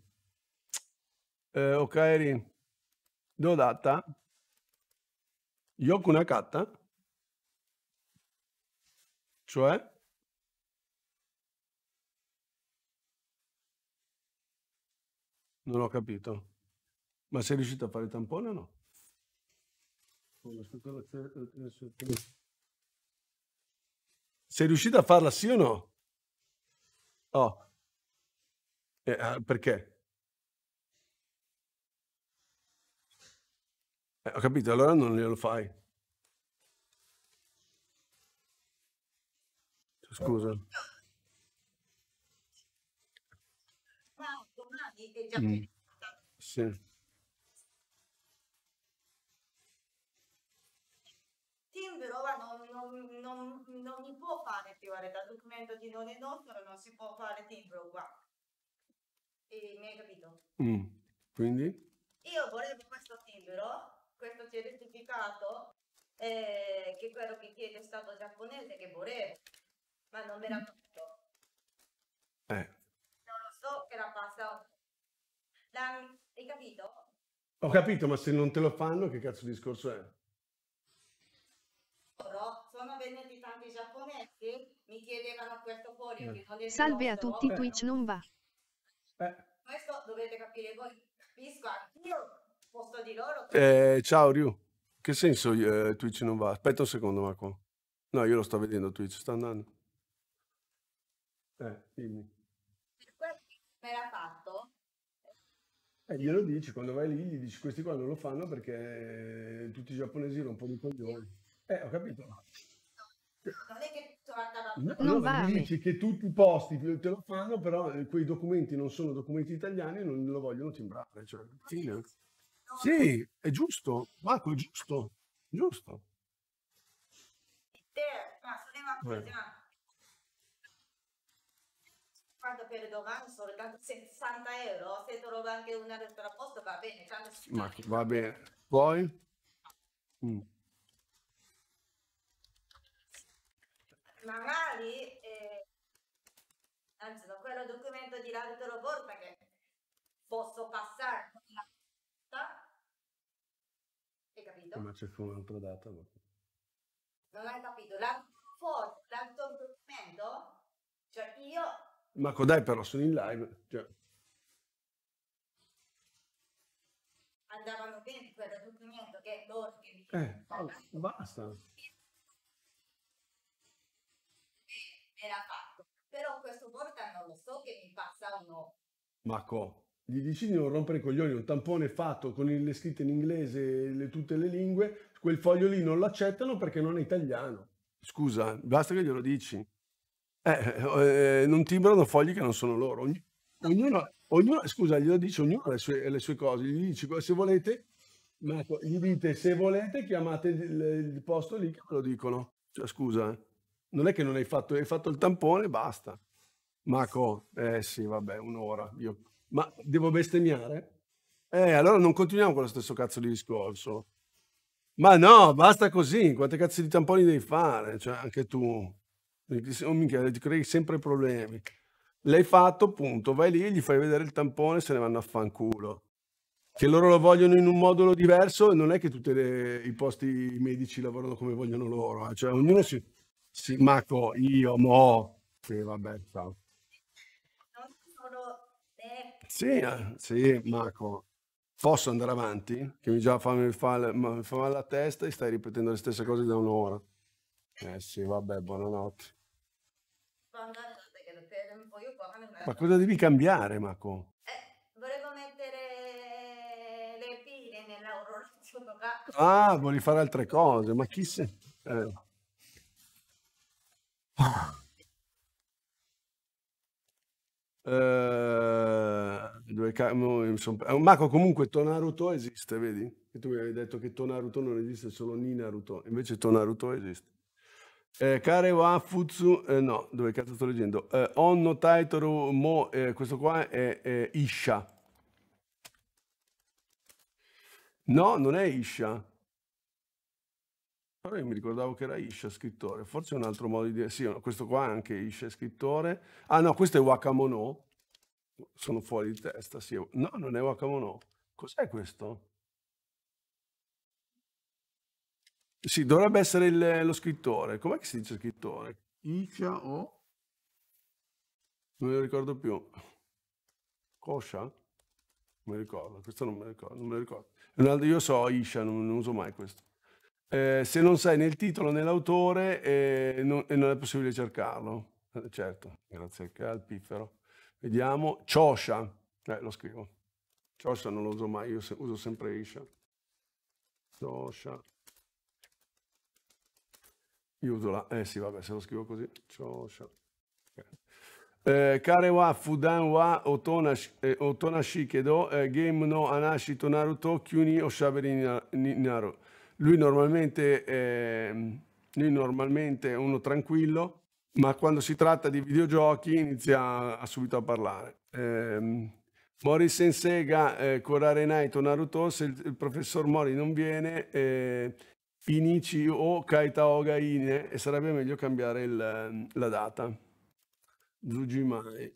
Eh, ok, Rin. una Yokunakata. Cioè? Non ho capito. Ma sei riuscito a fare il tampone o no? Eh, sei riuscito a farla sì o no? Oh. Eh, ah, perché? Eh, ho capito, allora non glielo fai. Scusa. è già mm. Sì. timbro non, non, non, non, mi può fare tirare dal documento di non è nostro, non si può fare timbro qua. E mi hai capito? Mm. Quindi? Io vorrei questo timbro, questo certificato, eh, che quello che chiede stato giapponese che vorrei ma non me l'ha mm. fatto. Eh. Non lo so che la passa la, hai capito? Ho capito, ma se non te lo fanno, che cazzo di discorso è? Loro sono venuti tanti giapponesi, mi chiedevano questo polio. Eh. Che Salve a tutti, eh. Twitch non va. Eh. Questo dovete capire voi. Capisco anch'io, posto di loro. Eh, ciao Ryu. Che senso eh, Twitch non va? Aspetta un secondo, Marco. No, io lo sto vedendo Twitch, sta andando. Eh, dimmi. Per me la fa. E glielo dici, quando vai lì gli dici questi qua non lo fanno perché eh, tutti i giapponesi erano un po' di coglioni. Eh, ho capito. Non è che andava... No, non Dici che tutti i posti te lo fanno, però eh, quei documenti non sono documenti italiani e non lo vogliono timbrare. Cioè, fine. Sì, è giusto. Marco, è giusto. Giusto. Te, ma sono quanto per domani soltanto 60 euro, se trovo anche un altro posto va bene. Ma va bene. Poi? Mm. Magari, eh, anzi, no, quello documento di l'altro volta che posso passare la hai capito? Ma c'è come un prodotto. Non hai capito? L'altro documento, cioè io Marco dai però sono in live. Cioè. Andavano bene quel ragionamento che è loro che mi eh, oh, Basta. Era fatto. Però questo porta non lo so che mi passa uno. Marco, gli dici di non rompere i coglioni, un tampone fatto con le scritte in inglese le, tutte le lingue, quel foglio lì non lo accettano perché non è italiano. Scusa, basta che glielo dici. Eh eh, eh, eh, non timbrano fogli che non sono loro. Ogni, ognuno, ognuno, scusa, glielo dice ognuno le sue, le sue cose. Gli dice se volete, Marco, gli dite se volete, chiamate il, il posto lì che ve lo dicono. Cioè, scusa, eh. non è che non hai fatto, hai fatto il tampone, basta. Marco, eh sì, vabbè, un'ora. Io. Ma devo bestemmiare? Eh, allora non continuiamo con lo stesso cazzo di discorso. Ma no, basta così. Quante cazzo di tamponi devi fare? Cioè, anche tu oh, minchia, ti crei sempre problemi. L'hai fatto, punto, vai lì, gli fai vedere il tampone, se ne vanno a fanculo. Che loro lo vogliono in un modulo diverso, non è che tutti i posti i medici lavorano come vogliono loro, eh. cioè ognuno si... si Marco, io, mo... Sì, vabbè, ciao. Non sono te. Sì, eh, sì, Marco posso andare avanti? Che mi già fa, mi fa, mi fa male la testa e stai ripetendo le stesse cose da un'ora. Eh sì, vabbè, buonanotte. Ma cosa devi cambiare, Marco? Eh, volevo mettere le pile nell'orologio. Ah, vuoi fare altre cose, ma chi se... Eh. eh uh, eh, Mako comunque Tonaruto esiste, vedi? E tu mi hai detto che Tonaruto non esiste, solo Ninaruto. Invece Tonaruto esiste. Eh, care wa futsu, eh, no, dove cazzo sto leggendo? Eh, onno Taitoru mo, eh, questo qua è, è Isha. No, non è Isha. Però io mi ricordavo che era Isha scrittore, forse è un altro modo di dire. Sì, questo qua è anche Isha scrittore. Ah no, questo è Wakamono. Sono fuori di testa, sì. No, non è Wakamono. Cos'è questo? Sì, dovrebbe essere il, lo scrittore. Com'è che si dice scrittore? Isha o... Non me lo ricordo più. Kosha? Non mi ricordo, questo non me lo ricordo. Non me lo ricordo. Io so Isha, non, non uso mai questo. Eh, se non sai né il titolo né l'autore, eh, non, eh, non, è possibile cercarlo. Eh, certo, grazie al piffero. Vediamo. Chosha. Eh, lo scrivo. Chosha non lo uso mai, io se, uso sempre Isha. Chosha. Iusola. Eh sì, vabbè, se lo scrivo così. Ciao, ciao. Kare eh, wa fudan wa otonashi eh, kedo eh, game no to naruto kyuni o shaberi naru. Lui normalmente, eh, lui normalmente è uno tranquillo, ma quando si tratta di videogiochi inizia a, subito a parlare. Ehm, eh, Mori Sensega, eh, Korarenai, Naruto, se il, il, professor Mori non viene... Eh, Inici o Kaitao Gaine e sarebbe meglio cambiare il, ehm, la data. Zujimai.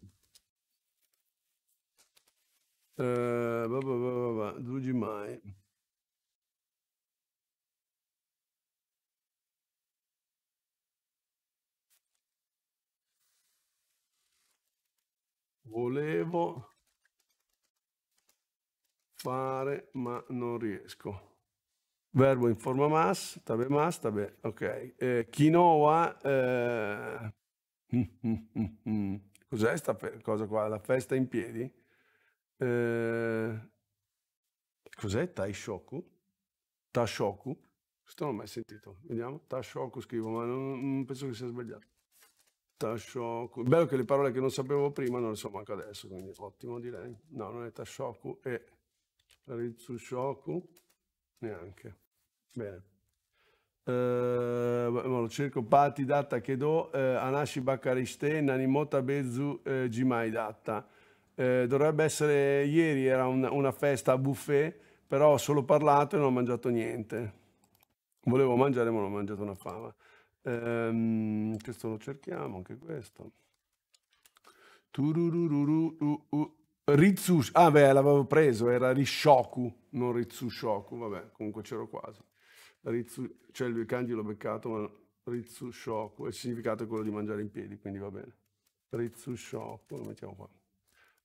Uh, Zujimai. Volevo fare ma non riesco verbo in forma mas, tabe mas, tabe, ok. Eh, eh, mm, mm, mm, cos'è questa cosa qua? La festa in piedi? Eh, cos'è Taishoku? Tashoku? Questo non l'ho mai sentito, vediamo. Tashoku scrivo, ma non, non penso che sia sbagliato. Tashoku. Bello che le parole che non sapevo prima non le so manco adesso, quindi ottimo direi. No, non è Tashoku, è Ritsushoku. Neanche. Bene. Eh, lo cerco Pati Datta Kedo, eh, Anashi Bakariste Nanimota Bezu eh, Jimai Datta. Eh, dovrebbe essere ieri, era un, una festa a buffet, però ho solo parlato e non ho mangiato niente. Volevo mangiare ma non ho mangiato una fava. Ehm, questo lo cerchiamo, anche questo. Tururururu, uh, uh. Ritsu, ah beh, l'avevo preso, era Rishoku, non Ritsushoku, vabbè, comunque c'ero quasi. Ritsu, cioè il kanji l'ho beccato, ma Ritsushoku, il significato è quello di mangiare in piedi, quindi va bene. Ritsushoku, lo mettiamo qua.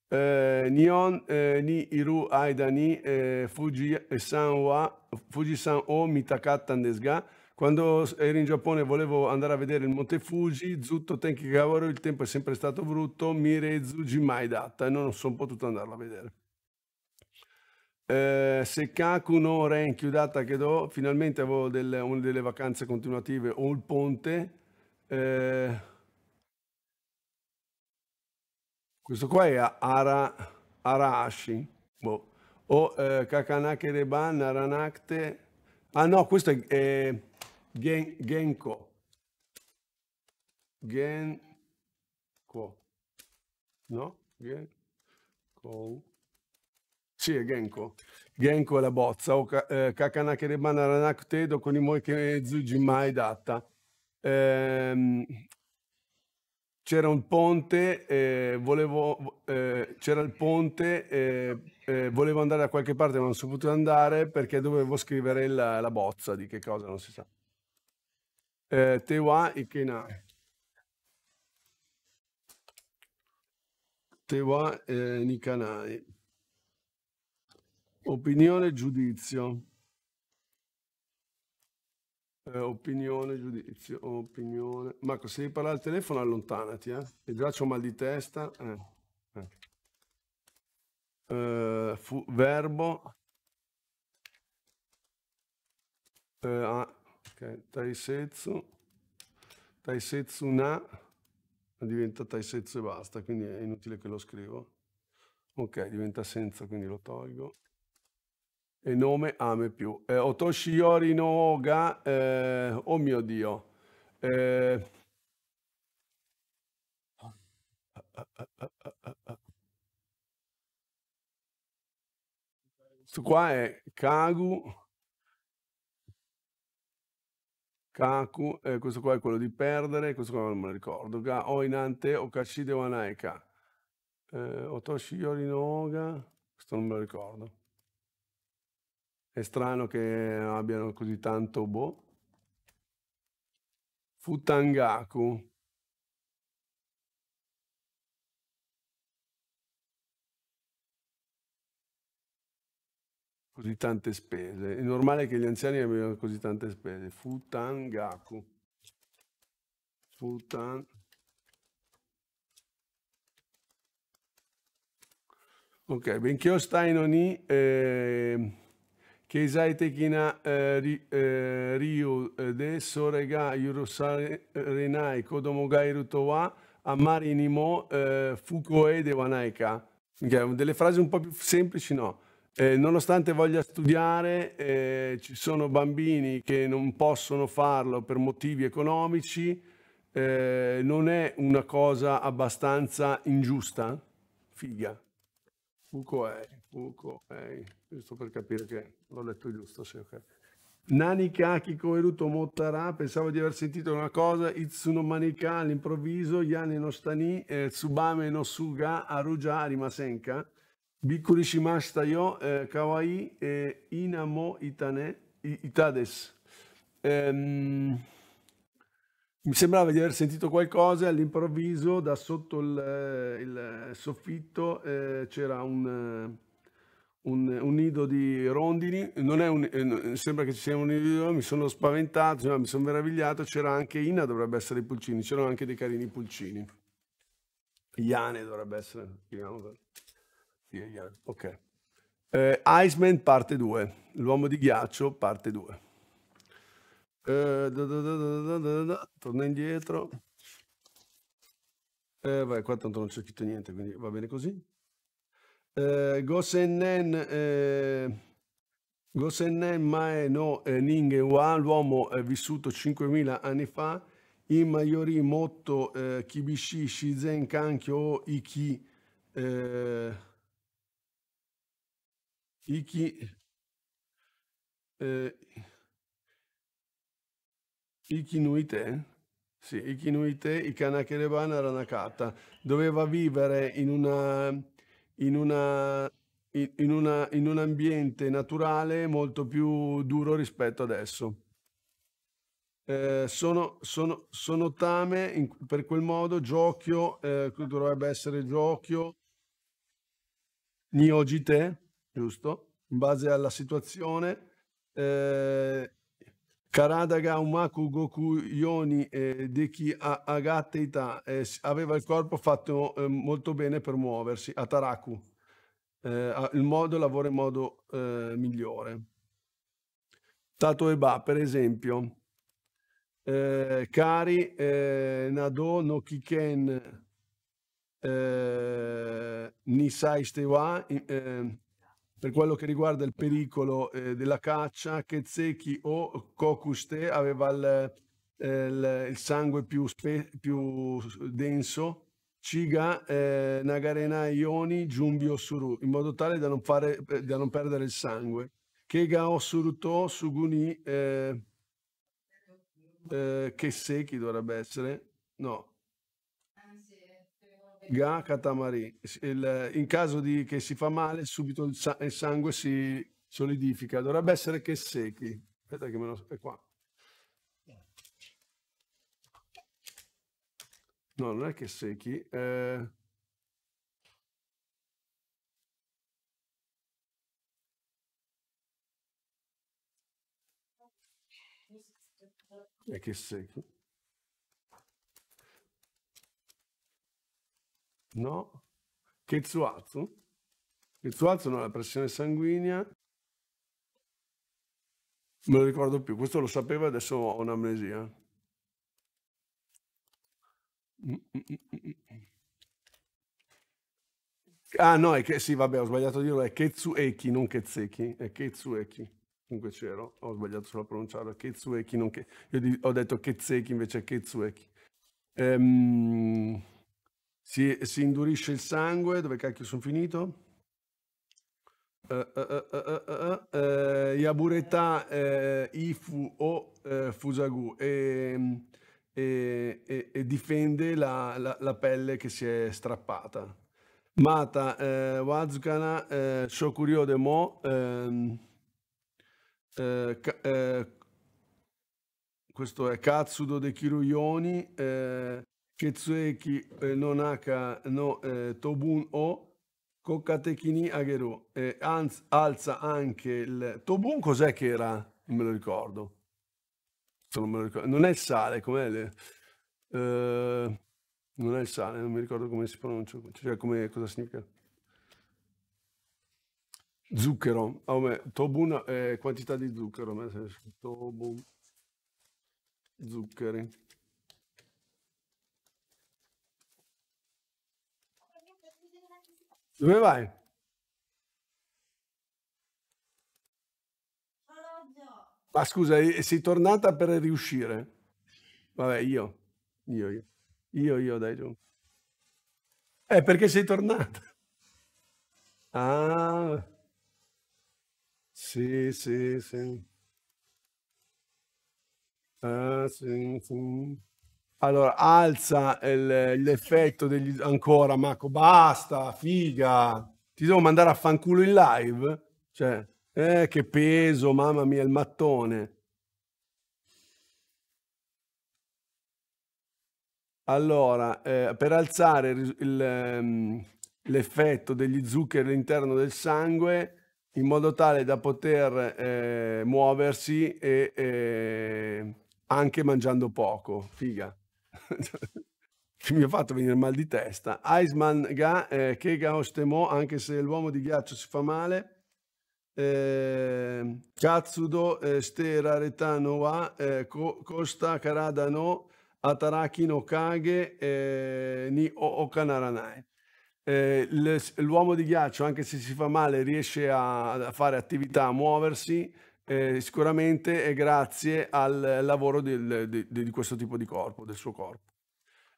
Eh, Nion eh, ni iru aida ni eh, fuji eh, san wa fuji san o mitakatan desga quando ero in Giappone volevo andare a vedere il Monte Fuji, Zutto Tenki Kawaro, il tempo è sempre stato brutto, mirezuji mai data e non sono potuto andarlo a vedere. Eh, se Kaku no Ren chiudata che do, finalmente avevo delle, una delle vacanze continuative o il ponte. Eh, questo qua è Ara, Arashi. Boh. O eh, Kakanake Reban, Aranakte. Ah no, questo è... è Gen, Genko. Genko. No? Genko. Sì, è Genko. Genko è la bozza. O eh, Kakanake Rebana Ranak Tedo con i moi che Zujimai datta. Ehm, c'era un ponte, eh, volevo, eh, c'era il ponte, eh, eh, volevo andare da qualche parte ma non sono potuto andare perché dovevo scrivere la, la bozza di che cosa, non si sa. えー、ではいけない。te va eh, eh. Nikanai. Opinione giudizio. Eh, opinione giudizio. Opinione. Marco, se devi parlare al telefono allontanati, eh? E già ho mal di testa. Eh. Eh. eh verbo. Ah, Okay. Taisetsu, Taisetsu na diventa Taisetsu e basta, quindi è inutile che lo scrivo. Ok, diventa senza, quindi lo tolgo. E nome ame più. Eh, Otoshiyori no Oga, eh, oh mio Dio. Eh, questo qua è Kagu Kaku, eh, questo qua è quello di perdere, questo qua non me lo ricordo. Ga Oinante Okashide wanaika. Eh, Otoshi Yorinoga, questo non me lo ricordo. È strano che abbiano così tanto boh. Futangaku. così tante spese. È normale che gli anziani abbiano così tante spese. Futan Gaku. Futan. Ok, benché io stai noni, che ehm, sai eh, ri, eh, rio eh, de Sorega Yurosare eh, Renai Kodomogai Rutowa Amari Nimo eh, Fukoe Devanaika. Okay, delle frasi un po' più semplici no. Eh, nonostante voglia studiare, eh, ci sono bambini che non possono farlo per motivi economici, eh, non è una cosa abbastanza ingiusta? Figa. Fuco è, fuco è, giusto per capire che l'ho letto giusto, sì, ok. Nani Kaki Koeruto Mottara, pensavo di aver sentito una cosa, Itsuno Manika all'improvviso, Yane Nostani, Stani, eh, Tsubame Nosuga, Aruja Arimasenka yo, eh, kawaii, eh, inamo びっくりしましたよ、えー、かわいい、えー、イナもいたね、いたです。Ehm, mi sembrava di aver sentito qualcosa e all'improvviso da sotto il, eh, il soffitto eh, c'era un, un, un, nido di rondini, un, sembra che ci sia un nido di rondini, mi sono spaventato, cioè, mi sono meravigliato, c'era anche Ina, dovrebbe essere i pulcini, c'erano anche dei carini pulcini. Iane dovrebbe essere, chiamiamolo. Ok. Eh, Iceman parte 2, l'uomo di ghiaccio parte 2. Eh, da, da, da, torna indietro. Eh, vai, qua tanto non c'è scritto niente, quindi va bene così. Eh, Gosennen, eh, Gosennen Mae no eh, Ning Wa, l'uomo è eh, vissuto 5000 anni fa, in Mayori Motto eh, Kibishi Shizen Kankyo Iki. Eh, iki eh, Ikinuite, sì, Ikinuite, i Kanakerebana Ranakata, doveva vivere in, una, in, una, in, una, in un ambiente naturale molto più duro rispetto adesso. Eh, sono, sono, sono, tame in, per quel modo, giochio, eh, dovrebbe essere Giocchio, Niogite, giusto? In base alla situazione, eh, Karadaga, Umaku, Goku, Yoni e Deki Agateita eh, aveva il corpo fatto eh, molto bene per muoversi, Ataraku. Eh, il modo lavora in modo eh, migliore. Tato Eba, per esempio, eh, Kari, eh, Nado, no Kiken, eh, Nisai Stewa, eh, per quello che riguarda il pericolo eh, della caccia, che Zeki o Kokuste aveva il, eh, il, il sangue più, spe, più denso, Ciga, eh, Nagarena Ioni, Giumbio Suru, in modo tale da non, fare, eh, da non perdere il sangue. Kega Suruto, Suguni, eh, eh, Keseki dovrebbe essere, no, Ga Katamari. Il, in caso di, che si fa male, subito il, sa- il sangue si solidifica. Dovrebbe essere che secchi. Aspetta che me lo... è qua. No, non è che secchi. Eh... È che secchi. No? Ketsuatsu? Ketsuatsu non ha pressione sanguigna. Me lo ricordo più, questo lo sapevo, adesso ho un'amnesia. Ah no, è che sì, vabbè, ho sbagliato a dirlo, è Ketsueki, non Ketseki, è Ketsueki. Comunque c'ero, ho sbagliato solo a pronunciarlo, Ketsueki, non che... Io ho detto Ketseki invece Ketsueki. Ehm... Si, si indurisce il sangue, dove cacchio sono finito? Uh, uh, uh, Yabureta eh, Ifu o eh, Fusagu e, ehm, e, e, e difende la, la, la, pelle che si è strappata. Mata eh, Wazukana Shokuryo de Mo ehm, questo è Katsudo de Kiruyoni eh, eh, non 血液の中の、eh, tobun o Coccatechini Agheru. e eh, anz, alza anche il... Tobun cos'è che era? Non me lo ricordo. Non, me lo ricordo. non è il sale, com'è? Le... Eh, non è il sale, non mi ricordo come si pronuncia, cioè come, cosa significa. Zucchero, ah, beh, tobun è eh, quantità di zucchero, tobun, zuccheri. Dove vai? Ma scusa, eh, sei tornata per riuscire? Vabbè, io. Io, io. Io, io, dai giù. Eh, perché sei tornata? Ah. Sì, sì, sì. Ah, sì, sì. Allora, alza il- l'effetto degli... ancora, Marco, basta, figa. Ti devo mandare a fanculo in live? Cioè, eh, che peso, mamma mia, il mattone. Allora, eh, per alzare il- il, ehm, l'effetto degli zuccheri all'interno del sangue in modo tale da poter eh, muoversi e eh, anche mangiando poco. Figa che mi ha fatto venire mal di testa. Iceman Ga, eh, Kegaos Temo, anche se l'uomo di ghiaccio si fa male. Eh, Katsudo, eh, Ste Raretano wa, eh, Costa Karada no, Ataraki no Kage, eh, Ni Okanaranae. Eh, l'uomo di ghiaccio, anche se si fa male, riesce a, a fare attività, a muoversi, eh, sicuramente è grazie al lavoro del, di, di, questo tipo di corpo, del suo corpo.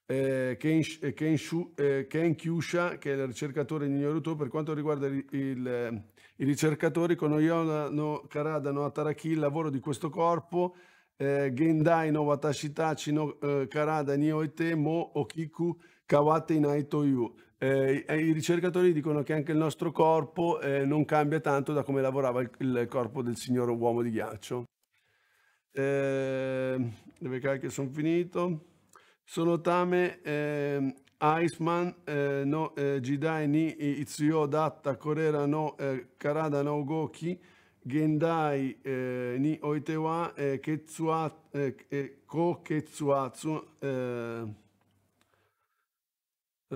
Eh, Ken, eh, Ken, eh, Ken Kyusha, che è il ricercatore di Nyoruto, per quanto riguarda il, il, eh, i ricercatori, conoscono Karadano Ataraki il lavoro di questo corpo, eh, Gendai no Watashitachi no eh, Karada Nioite mo Okiku Kawate Inaito Yu. Eh, I ricercatori dicono che anche il nostro corpo eh, non cambia tanto da come lavorava il, il corpo del signor uomo di ghiaccio. Eh, le vecchiacche sono finito. Sono tame eh, Iceman, eh, no, eh, Jidai ni Itsuyo Datta Corera no eh, Karada no Goki, Gendai eh, ni Oitewa Ketsuatsu, Ko Ketsuatsu.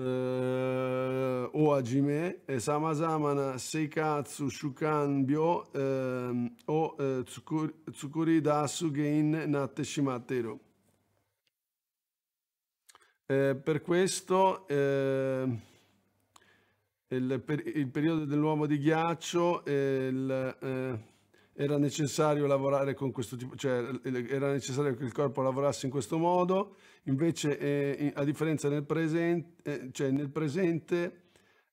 Eh, o eh, Oajime, Samasamana, Seikatsu, Shukanbyo eh, o eh, Tsukuri, Dasu Gein Natte Shimatero. Eh, per questo eh, il, per, il, periodo dell'uomo di ghiaccio, il, eh, era necessario lavorare con questo tipo, cioè era necessario che il corpo lavorasse in questo modo, invece eh, a differenza nel presente, eh, cioè nel presente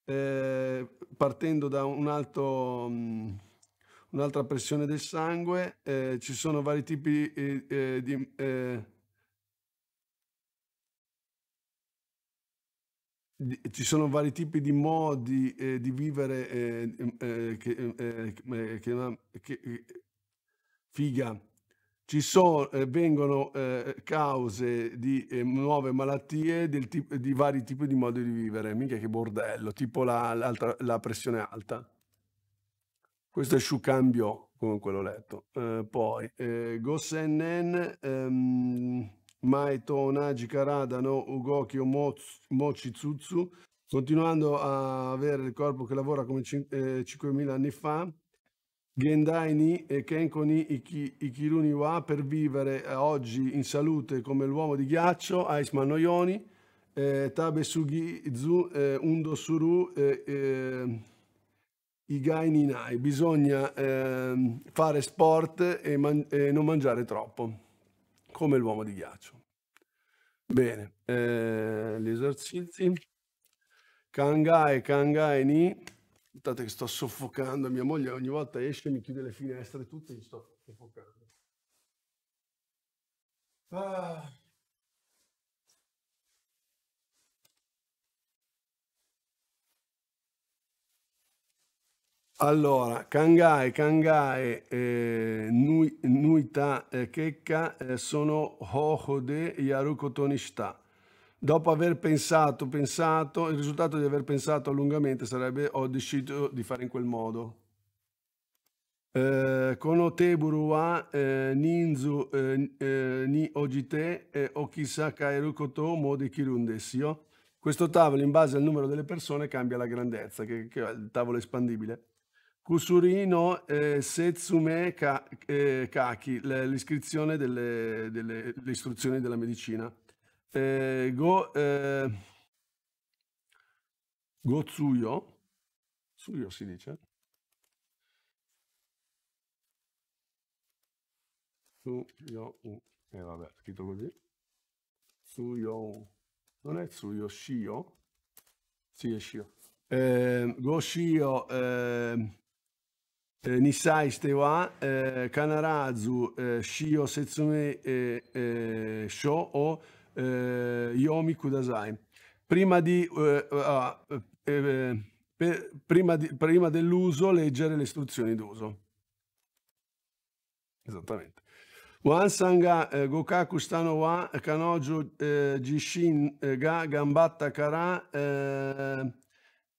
eh, partendo da un alto, mh, un'altra pressione del sangue, eh, ci sono vari tipi eh, eh, di ci sono vari tipi di modi eh, di vivere eh, eh, eh che, eh, che, eh, che, figa ci sono, vengono cause di nuove malattie tip, di vari tipi di modi di vivere mica che bordello tipo la, la pressione alta questo è Shukan Bio, comunque l'ho letto poi Gosennen ehm, Maito Onagi Karadano Ugokio, Mochizutsu, continuando a avere il corpo che lavora come 5.000 eh, anni fa, Gendai ni e Kenko ni iki, Ikiruni wa per vivere eh, oggi in salute come l'uomo di ghiaccio, Iceman Noioni, eh, Tabe Sugizu, eh, Undo Suru, eh, eh, Igai Ninai. Bisogna eh, fare sport e, man- e non mangiare troppo, come l'uomo di ghiaccio. Bene, eh, gli esercizi. Kangai, Kangai ni. Aspettate che sto soffocando, mia moglie ogni volta esce mi chiude le finestre tutte, e mi sto soffocando. Ah. Allora, Kangai, Kangai, eh, Nuita e eh, Checca eh, sono Hohode Yaruko Tonishita. Dopo aver pensato, pensato, il risultato di aver pensato lungamente sarebbe ho deciso di fare in quel modo. Eh, konoteburu eh, ninzu eh, eh ni ojite eh, okisa kaeru koto modi kirundesio. Questo tavolo, in base al numero delle persone, cambia la grandezza, che, che è il tavolo espandibile. Kusurino eh, Setsume eh, Kaki, l'iscrizione delle, delle, delle, istruzioni della medicina. Eh, go, eh, Tsuyo, Suyo si dice. Suyo, e eh, vabbè, scritto così. Suyo, non è Suyo, Shio? Sì, è Shio. Eh, Goshio, eh, eh, Nisai Stewa, eh, Kanarazu, eh, Shio Setsume eh, eh, Sho o eh, Yomi Kudasai. Prima, di, eh, eh, ah, per, prima, di, prima dell'uso leggere le istruzioni d'uso. Esattamente. Wan Sanga eh, Gokaku Stano Wa Kanojo eh, Jishin Ga Gambatta Kara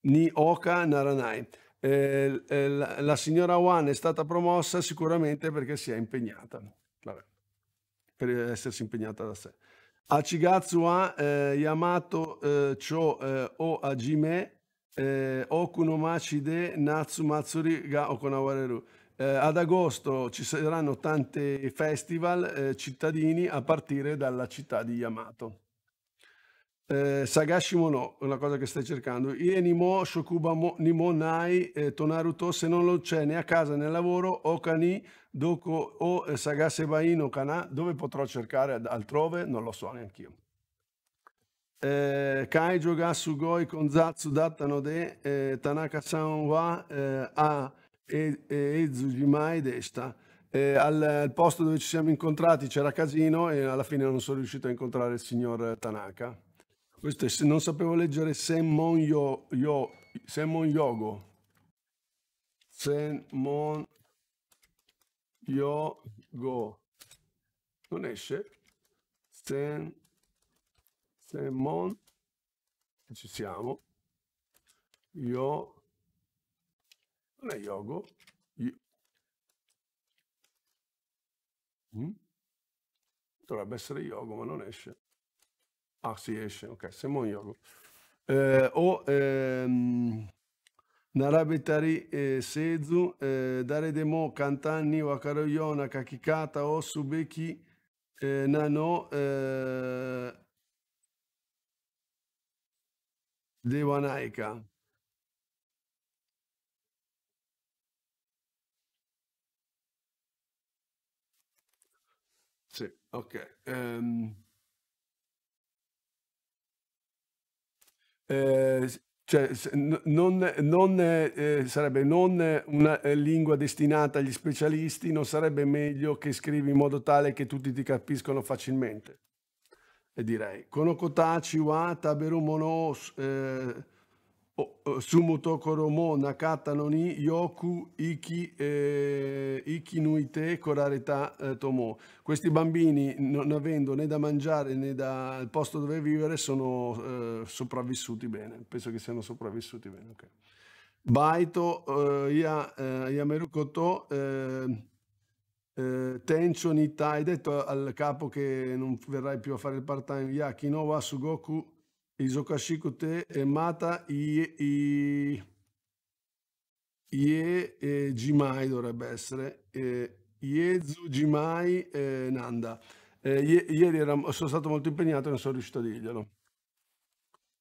Ni Oka Naranai. Eh, eh, la, la, signora Wan è stata promossa sicuramente perché si è impegnata, Vabbè, per essersi impegnata da sé. Achigatsu wa eh, Yamato eh, cho eh, o Hajime eh, Okunomachi de Natsumatsuri ga Okonawareru. Eh, ad agosto ci saranno tanti festival eh, cittadini a partire dalla città di Yamato eh, Sagashimo no, è una cosa che stai cercando. Ie Ienimo, Shokuba mo, Nimo Nai, eh, Tonaruto, se non lo c'è né a casa né al lavoro, Okani, Doko o eh, Sagasebaino Kana, dove potrò cercare altrove? Non lo so neanche io. Eh, Kai Joga Sugoi Konzatsu datano De eh, Tanaka San wa eh, a Ezujimai Desta. Eh, al, al, posto dove ci siamo incontrati c'era casino e alla fine non sono riuscito a incontrare il signor Tanaka. Questo è, non sapevo leggere Semmon yo, yo, Senmon Yogo. Senmon Yogo. Non esce? Sen, Senmon. Ci siamo. Yo. Non è Yogo. Yo. Mm? Dovrebbe essere Yogo, ma non esce. Ah, sì, esce, ok, Semon Yorgo. Eh, o ehm, Narabitari eh, Sezu, eh, Daredemo Kantanni Wakaroyona Kakikata o Subeki eh, Nano eh, Devanaika. Sì, ok. Um, Ehm, cioè, non, non eh, sarebbe non una eh, lingua destinata agli specialisti, non sarebbe meglio che scrivi in modo tale che tutti ti capiscono facilmente. E direi, Konokotachi wa taberu mono... Eh, Sumotokoromo Nakatano ni Yoku Iki, eh, iki Nuite Korareta eh, Tomo. Questi bambini, non avendo né da mangiare né dal posto dove vivere, sono eh, sopravvissuti bene. Penso che siano sopravvissuti bene. Okay. Baito eh, ia, eh, Yamerukoto eh, eh, Tencho Nita. Hai detto al capo che non verrai più a fare il part-time. Ya Yakinowa Sugoku Izokashikute Emata Ie, Ie e dovrebbe essere. E, Iezu Jimai e Nanda. E, ieri era, sono stato molto impegnato e non sono riuscito a dirglielo.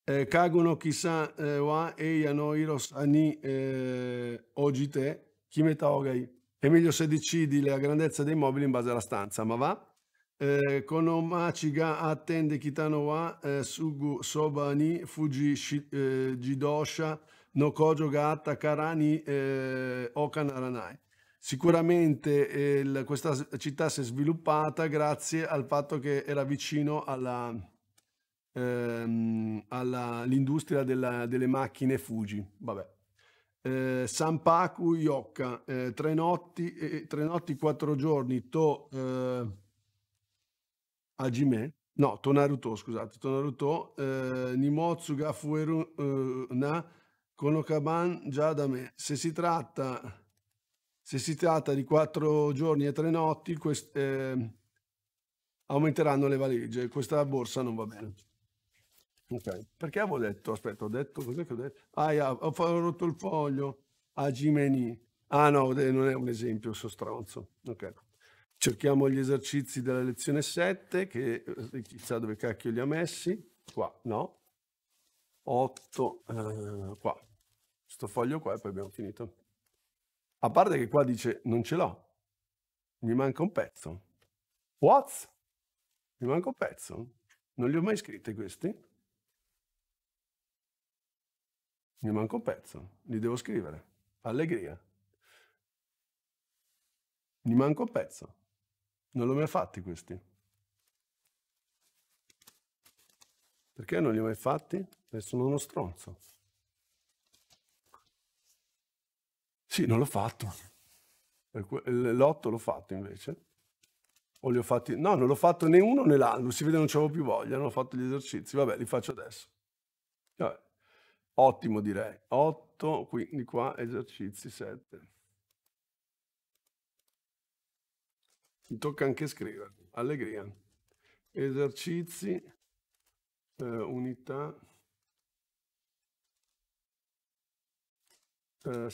Eh, Kagono Kisa eh, Wa Eiano Iros Ani eh, Ogite Kimeta Ogai. È meglio se decidi la grandezza dei mobili in base alla stanza, ma va? えー、この町が attende eh, Kitano wa、えー、すぐそばに富士、えー、自動車の工場があったからに、えー、おかならない。Sicuramente eh, la, eh, eh, questa città si è sviluppata grazie al fatto che era vicino alla, ehm, all'industria delle macchine Fuji. Vabbè. Eh, Sanpaku Yokka, eh, tre, notti, eh, tre notti, quattro giorni, to... Eh, Hajime, no, Tonaruto, scusate, Tonaruto, eh, Nimotsu ga fueru eh, na Konokaban già da me. Se si tratta, se si tratta di quattro giorni e tre notti, quest, eh, aumenteranno le valigie. Questa borsa non va bene. Ok, perché avevo detto? Aspetta, ho detto cos'è che ho detto? Ah, yeah, ho, ho rotto il foglio a Gimeni. Ah no, non è un esempio, sono stronzo. Ok. Cerchiamo gli esercizi della lezione 7, che eh, chissà dove cacchio li ha messi. Qua, no? 8, eh, qua. Questo foglio qua e poi abbiamo finito. A parte che qua dice non ce l'ho, mi manca un pezzo. What? Mi manca un pezzo? Non li ho mai scritti questi? Mi manca un pezzo, li devo scrivere. Allegria. Mi manca un pezzo. Non li mai fatti questi. Perché non li ho mai fatti? Perché sono uno stronzo. Sì, non l'ho fatto. L'otto l'ho fatto invece. O li ho fatti... No, non l'ho fatto né uno né l'altro. Si vede non avevo più voglia, non ho fatto gli esercizi. Vabbè, li faccio adesso. Vabbè. Cioè, ottimo direi. Otto, quindi qua esercizi sette. mi tocca anche scrivere, allegria, esercizi, eh, unità eh,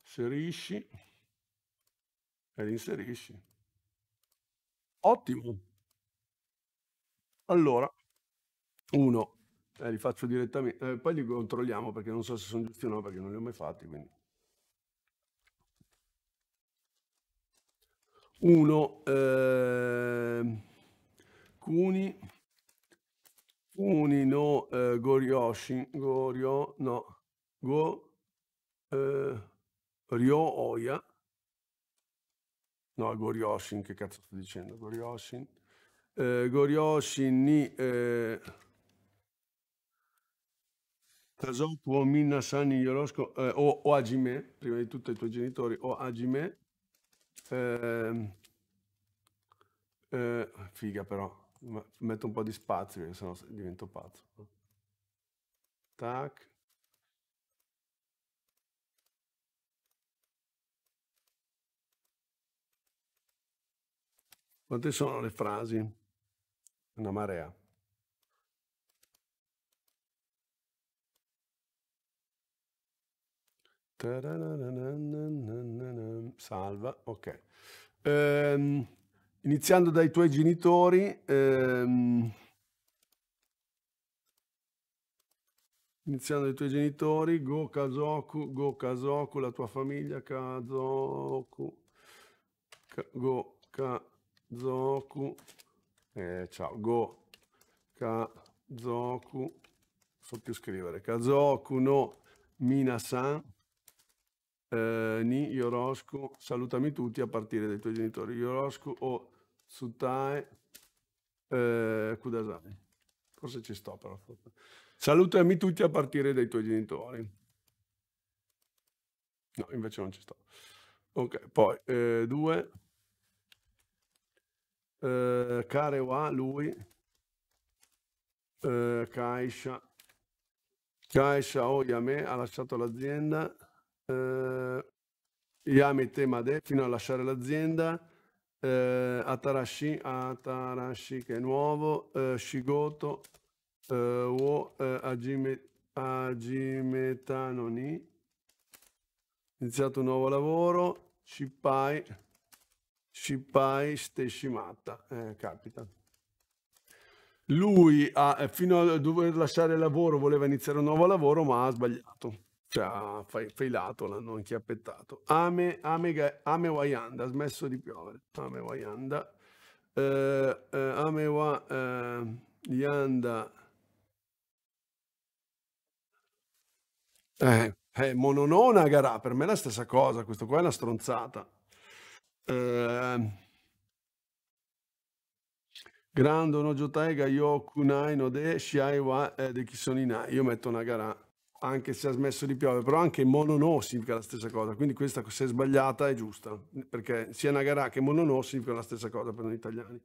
inserisci e eh, inserisci. Ottimo. Allora, uno, eh, li faccio direttamente, eh, poi li controlliamo perché non so se sono giusti o no perché non li ho mai fatti, quindi. uno eh, Kuni Kuni no eh, Gorioshin Gorio no Go eh, Ryo Oya no Gorioshin che cazzo sto dicendo Gorioshin eh, Gorioshin ni eh, Tazoku o Minna Sani Yorosco eh, o, o Agime prima di tutto i tuoi genitori o Agime eh, eh, figa però, metto un po' di spazio perché sennò divento pazzo. Tac. Quante sono le frasi? Una marea. Salva, ok. Ehm, iniziando dai tuoi genitori. Ehm, iniziando dai tuoi genitori, Go Kazoku, Go Kazoku, la tua famiglia, Kazoku, ka, Go Kazoku, eh, ciao, Go Kazoku, so più scrivere, Kazoku no Minasan, eh, ni Yorosku, salutami tutti a partire dai tuoi genitori. Yorosku o Tsutae eh, Kudasai. Forse ci sto però. Salutami tutti a partire dai tuoi genitori. No, invece non ci sto. Ok, poi eh, due. Eh, Karewa, lui. Eh, Kaisha. Kaisha Oyame ha lasciato l'azienda eh, Yami Temade fino a lasciare l'azienda, eh, Atarashi, Atarashi che è nuovo, eh, Shigoto, eh, Wo eh, Ajime, Agimetanoni, iniziato un nuovo lavoro, Shippai, Shippai Steshimata, eh, capita. Lui ha, eh, fino a dover lasciare il lavoro voleva iniziare un nuovo lavoro ma ha sbagliato cioè, ah, fai, failato, l'hanno inchiappettato. Ame, ame, ame Wayanda, ha smesso di piovere. Ame Wayanda. Eh, eh, ame Wayanda. Eh, eh, eh, Mononona Garà, per me è la stessa cosa, questo qua è una stronzata. Eh, Grando no Jotaiga, yo kunai no de shiai wa eh, de kisoninai. Io metto una gara anche se ha smesso di piovere, però anche monono significa la stessa cosa, quindi questa se è sbagliata è giusta, perché sia Nagara che monono significa la stessa cosa per noi italiani.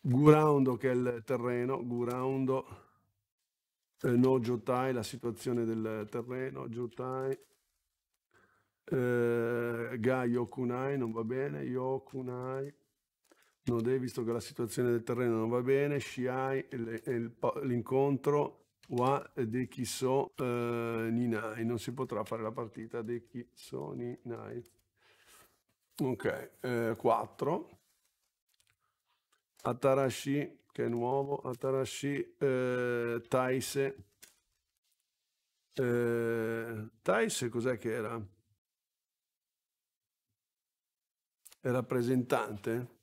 Guraundo che è il terreno, Guraundo, eh, no Jotai, la situazione del terreno, Jotai, eh, Ga Yokunai non va bene, Yokunai, non visto che la situazione del terreno non va bene, Shiai, l'incontro, wa eh, de chi so uh, ninai, non si potrà fare la partita de chi so ninai. Ok, eh, 4. Atarashi, che è nuovo, Atarashi eh, Taise. Eh, Taise cos'è che era? È rappresentante?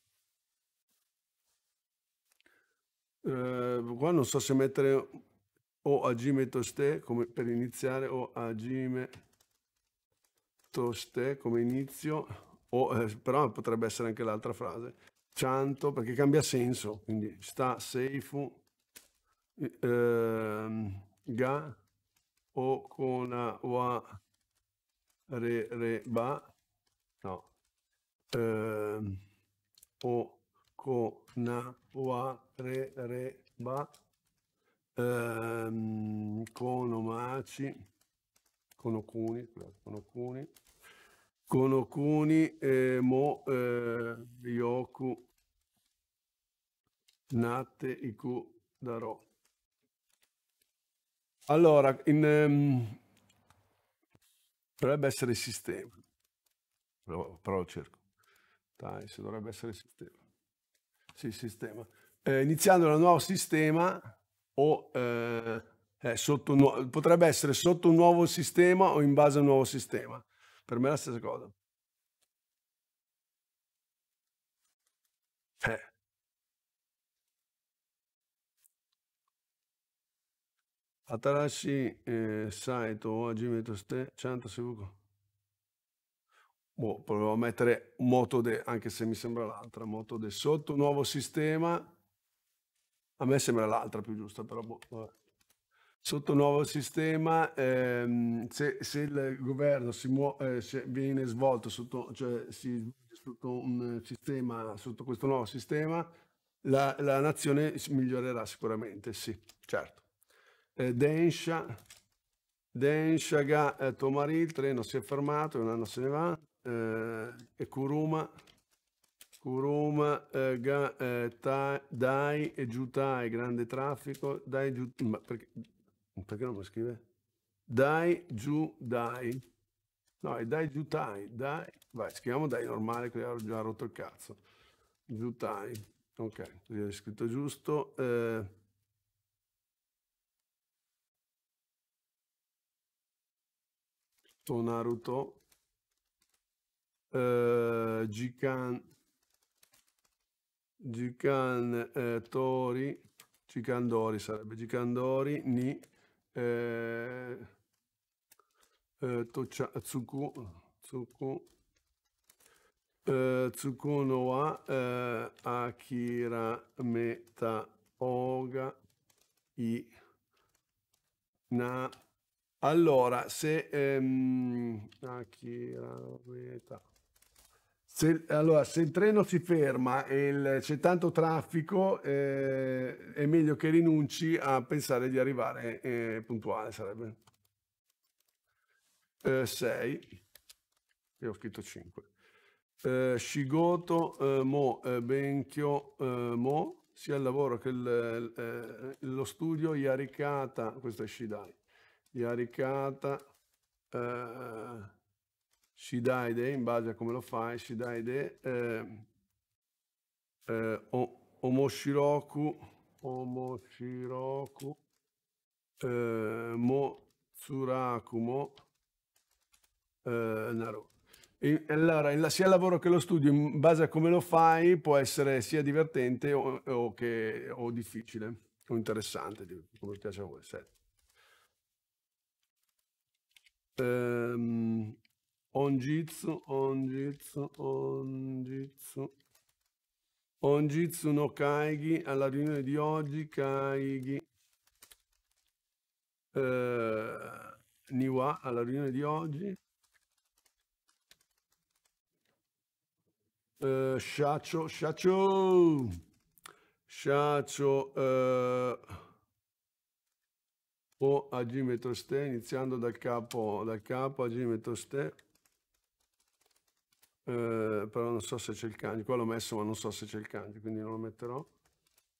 Eh, qua non so se mettere o agime toste come per iniziare o agime toste come inizio o eh, però potrebbe essere anche l'altra frase cianto perché cambia senso quindi sta seifu eh, ga o kona wa re re ba no eh, o kona wa re re ba ehm, Conomaci, Conocuni, Conocuni, Conocuni, eh, Mo, eh, Yoku, Nate, Iku, Darò. Allora, in, um, dovrebbe essere sistema, però, però cerco. Dai, se dovrebbe essere sistema. Sì, sistema. Eh, iniziando il nuovo sistema, o eh, eh, sotto un, potrebbe essere sotto un nuovo sistema o in base a un nuovo sistema. Per me è la stessa cosa. Eh. 新しい、えー、サイトをはじめとして、ちゃんとすごく。Boh, eh, provo a mettere Motode, anche se mi sembra l'altra, Motode sotto, nuovo sistema, a me sembra l'altra più giusta, però boh, vabbè. Sotto nuovo sistema, ehm, se, se, il governo si muo- eh, se viene svolto sotto, cioè si, sotto, sistema, sotto questo nuovo sistema, la, la, nazione migliorerà sicuramente, sì, certo. Eh, Densha, Densha Ga, eh, Tomari, il treno si è fermato, un anno se ne va, eh, e Kuruma, Kuroma, eh, ga, eh, tai, Dai e Giutai, grande traffico. Dai giù. Ma perché, perché non lo scrive? Dai giù, dai. No, è dai Giutai. Dai. Vai, scriviamo dai normale, che ho già rotto il cazzo. Giutai. Ok, così è scritto giusto. Eh, Naruto, uh, eh, Jikan Gikan eh, Tori, Gicandori sarebbe, Gicandori ni eh, eh, tocha, tsuku, tsuku, eh, tsuku no wa eh, akira meta oga i na allora se ehm, akira meta se, allora, se il treno si ferma e il, c'è tanto traffico, eh, è meglio che rinunci a pensare di arrivare eh, puntuale, sarebbe. 6. Eh, ho scritto 5. Eh, Shigoto eh, Mo, eh, Benchio Mo, sia il lavoro che il, lo studio, Yarikata, questa è Shidai, Yarikata... Shidaide, eh, in base a come lo fai, Shidaide, eh, eh, Omoshiroku, Omoshiroku, eh, Motsurakumo, eh, Naruto. E allora, sia il lavoro che lo studio, in base a come lo fai, può essere sia divertente o, o, che, o difficile o interessante, come piace a voi. Ehm, Onjitsu, Onjitsu, Onjitsu. Onjitsu no Kaigi, alla riunione di oggi, Kaigi. Eh, Niwa, alla riunione di oggi. Eh, Shacho, Shacho. Shacho. Eh, o agimetro ste, iniziando dal capo, dal capo agimetro ste. Eh, però non so se c'è il kanji, qua l'ho messo ma non so se c'è il kanji, quindi non lo metterò.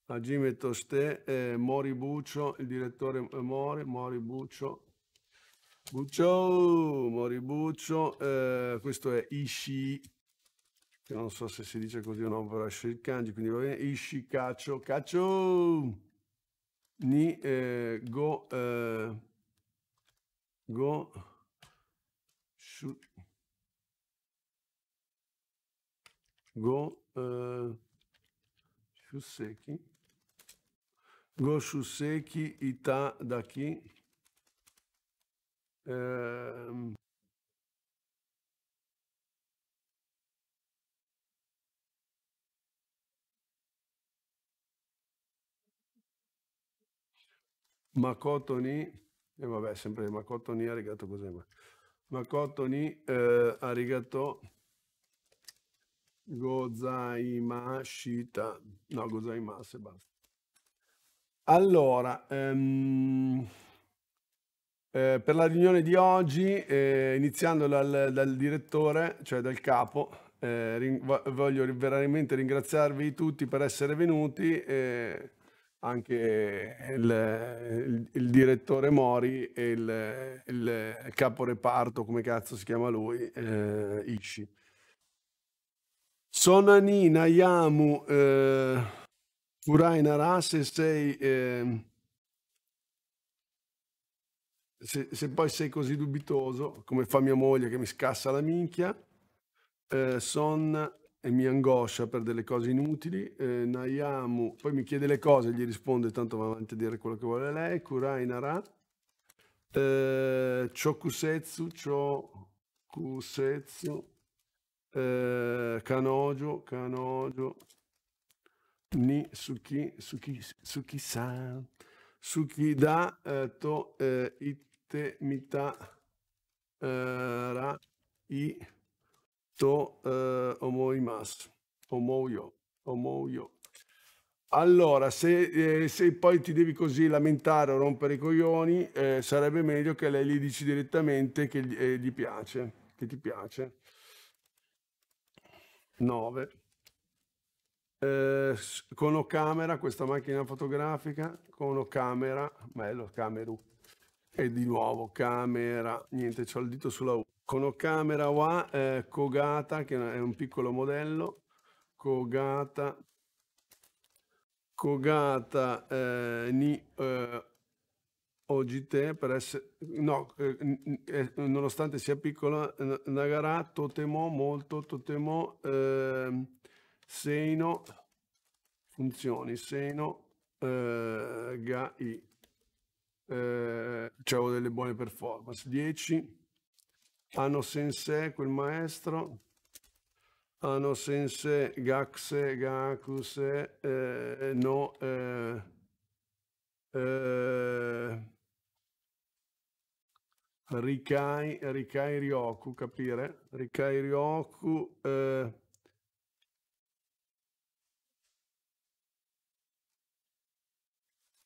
Hajime Toste, eh, Mori Buccio, il direttore eh, Mori, Mori Buccio, Buccio, Mori Buccio, eh, questo è Ishii, che non so se si dice così o no, però esce il kanji, quindi va bene, Ishii Caccio, Caccio, Ni eh, Go, eh, Go, Shu, Go eh, Shuseki. Go Shuseki Itadaki. Eh, Makoto ni, e eh vabbè, sempre Makoto ni arigato cos'è? Ma Makoto ni eh, arigato Gozaimashita. No, Gozaimase, basta. Allora, um, eh, per la riunione di oggi, eh, iniziando dal, dal, direttore, cioè dal capo, eh, ring- voglio veramente ringraziarvi tutti per essere venuti, eh, anche il, il, il, direttore Mori e il, il reparto, come cazzo si chiama lui, eh, Ishii. Sonani, Nayamu, eh, Furai, Narase, sei... Ehm, se, se, poi sei così dubitoso, come fa mia moglie che mi scassa la minchia, eh, son e mi angoscia per delle cose inutili, eh, Nayamu, poi mi chiede le cose, gli risponde, tanto va avanti a dire quello che vuole lei, Kurai Nara, eh, Chokusetsu, Chokusetsu, eh, Canogio, Canogio, Ni, Suki, Suki, Suki-san, Suki-da, eh, To, eh, Itte, Mita, eh, Ra, I, To, eh, Omoimasu, Omoyo, Omoyo. Allora, se, eh, se, poi ti devi così lamentare o rompere i coglioni, eh, sarebbe meglio che lei gli dici direttamente che gli, eh, gli piace, che ti piace. 9. Eh, camera, questa macchina fotografica, camera, bello, cameru, e di nuovo camera, niente, c'ho il dito sulla U. Conocamera UA, eh, Kogata, che è un piccolo modello, Kogata, Kogata eh, ni eh, oggi te per essere no eh, eh, nonostante sia piccola Nagara totemo molto totemo eh, seno funzioni seno eh, gai eh, cioè delle buone performance 10 hanno sense quel maestro hanno sense gaxe gakuse eh, no eh, eh, Rikai, Rikai Ryoku, capire? Rikai Ryoku... Eh...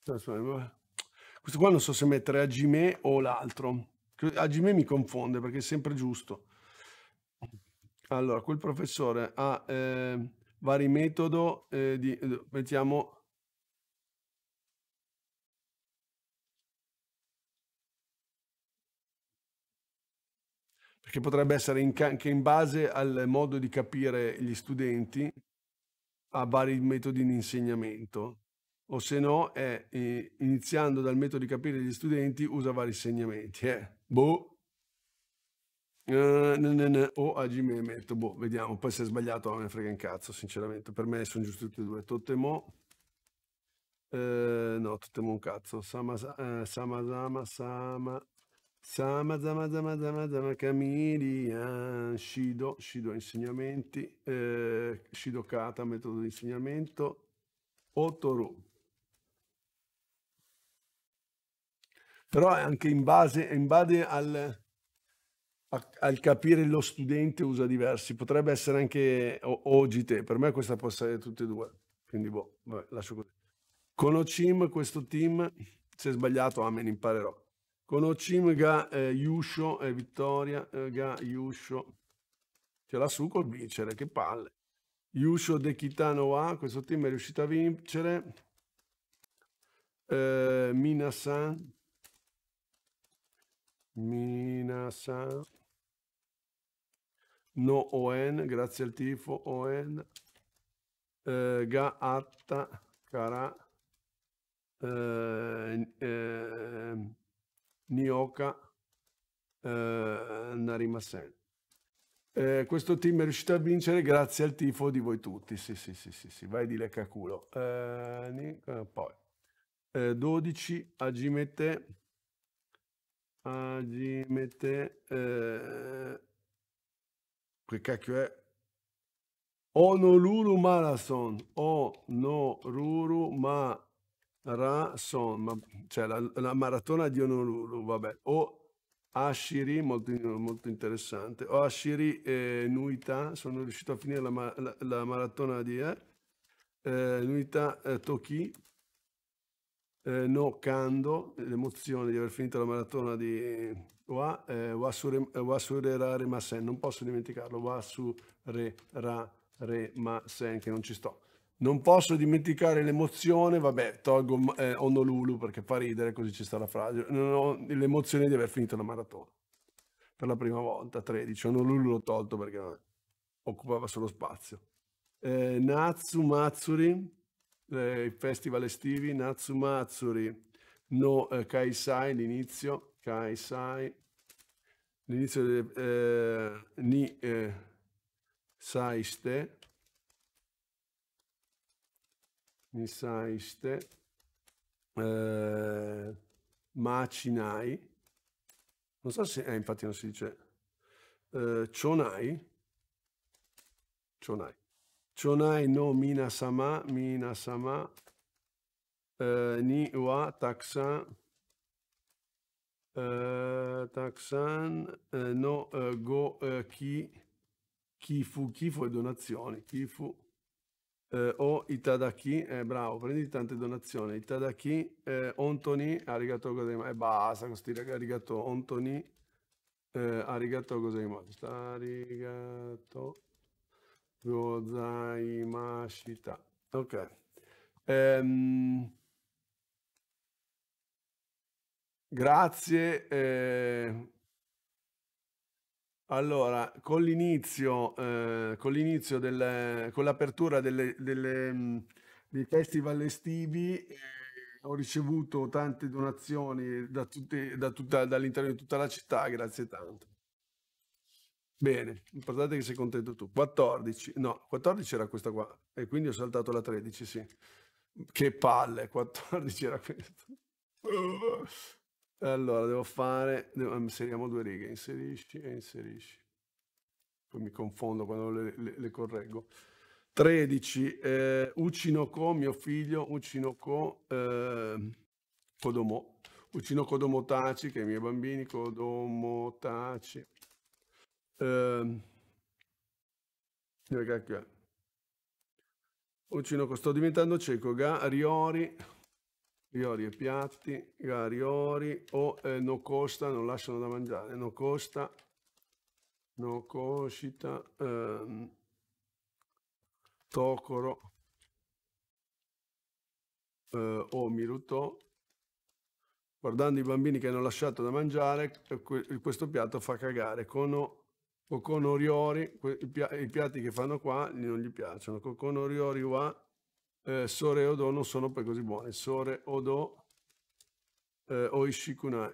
Questo qua non so se mettere Agime o l'altro. Agime mi confonde perché è sempre giusto. Allora, quel professore ha eh, vari metodi eh, di... Mettiamo che potrebbe essere in anche in base al modo di capire gli studenti a vari metodi di insegnamento o se no è eh, iniziando dal metodo di capire gli studenti usa vari insegnamenti eh. boh uh, o oh, agime metto boh vediamo poi se è sbagliato non me frega in cazzo sinceramente per me sono giusti tutti e due Totemo eh, no Totemo un cazzo Sama eh, Sama Sama Sama Zama, zama, zama, zama, zama, Camilian, eh, Shido, Shido insegnamenti, eh, Shido Kata, metodo di insegnamento, Otoru. Però è anche in base, in base al, a, al capire lo studente usa diversi, potrebbe essere anche oggi per me questa può essere tutte e due, quindi boh, vabbè, lascio così. Conoscim questo team, se sbagliato, me ne imparerò con Ocim Ga eh, Yusho e eh, vittoria eh, Ga Yusho ce l'ha su col vincere che palle Yusho De Kitano A questo team è riuscito a vincere eh, Minasan Minasan No Oen grazie al tifo Oen eh, Ga Atta Kara eh, eh に岡、eh, Narimasen. Eh, questo team è riuscito a vincere grazie al tifo di voi tutti. Sì, sì, sì, sì, sì. vai di leccaculo. Eh, poi eh, 12 Agimete. Agimete. Eh, che cacchio è? Onoruru Marathon. Onoruru Marathon. Ra Son, cioè la, la, maratona di Honolulu, vabbè, o Ashiri, molto, molto interessante, o Ashiri e Nuita, sono riuscito a finire la, la, la maratona di eh, eh Nuita eh, Toki, eh, no Kando, l'emozione di aver finito la maratona di Wa, eh, wasure, wasure Ra Masen, non posso dimenticarlo, Wasure Ra Masen, che non ci sto. Non posso dimenticare l'emozione, vabbè, tolgo eh, Honolulu perché fa ridere, così ci sta la frase. Non ho l'emozione di aver finito la maratona per la prima volta, 13. Honolulu l'ho tolto perché vabbè, occupava solo spazio. Eh, Natsu Matsuri, eh, i festival estivi, Natsu Matsuri, no eh, Kaisai, l'inizio, Kaisai, l'inizio del eh, Ni eh, Saiste, Nisaiste, eh, Macinai, non so se, eh, infatti non si dice, eh, Chonai, Chonai, Chonai no Minasama, Minasama, eh, Ni wa Taksan, eh, Taksan eh, no eh, Go eh, Ki, Kifu, Kifu e donazioni, Kifu, eh, o Itadaki, eh, bravo, prendi tante donazioni. Itadaki, eh, Ontoni, arigato gozaimasu. E eh, basta con sti arigato, Ontoni, eh, arigato gozaimasu. Arigato gozaimashita. Ok. Ehm... Grazie, eh, allora, con l'inizio, ehm, con l'inizio del con l'apertura delle delle mm, dei festival estivi, ehm, ho ricevuto tante donazioni da tutte da tutta dall'interno di tutta la città, grazie tante. Bene, l'importante che sei contento tu. 14, no, 14 era questa qua e quindi ho saltato la 13, sì. Che palle, 14 era questa. Allora, devo fare, ehm, inseriamo due righe, inserisci e inserisci. Poi mi confondo quando le, le, le correggo. 13, eh, Ucinoco, mio figlio, Ucinoco eh, Codomo. Ucino Codomo Taci, che i miei bambini, Codomo Taci. Eh, Ucinoco, sto diventando cieco, Ga, Riori, Riori e piatti, Gariori o eh, no costa, non lasciano da mangiare, no costa, no cosita, ehm, Tocoro eh, o miruto. Guardando i bambini che hanno lasciato da mangiare, eh, eh, questo piatto fa cagare. Cono o con oriori, i piatti che fanno qua non gli piacciono. Con oriori qua eh, Sore Odo non sono poi così buone. Sore Odo eh, o Ishikunai,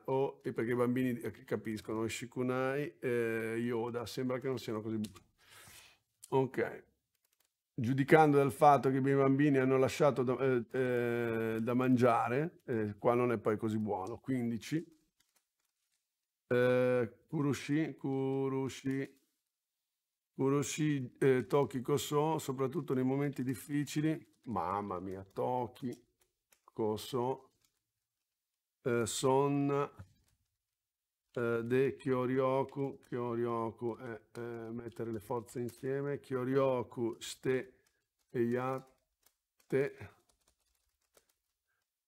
perché i bambini eh, capiscono, Ishikunai, eh, Yoda, sembra che non siano così buoni. Ok. Giudicando dal fatto che i miei bambini hanno lasciato da, eh, eh da mangiare, eh, qua non è poi così buono. 15. Kurushi, Kurushi, Kuroshi eh, Toki Koso, soprattutto nei momenti difficili, mamma mia, Toki, coso, eh, Son, eh, De Kyoryoku, Kyoryoku è eh, eh, mettere le forze insieme, Kyoryoku, Ste e Yatte,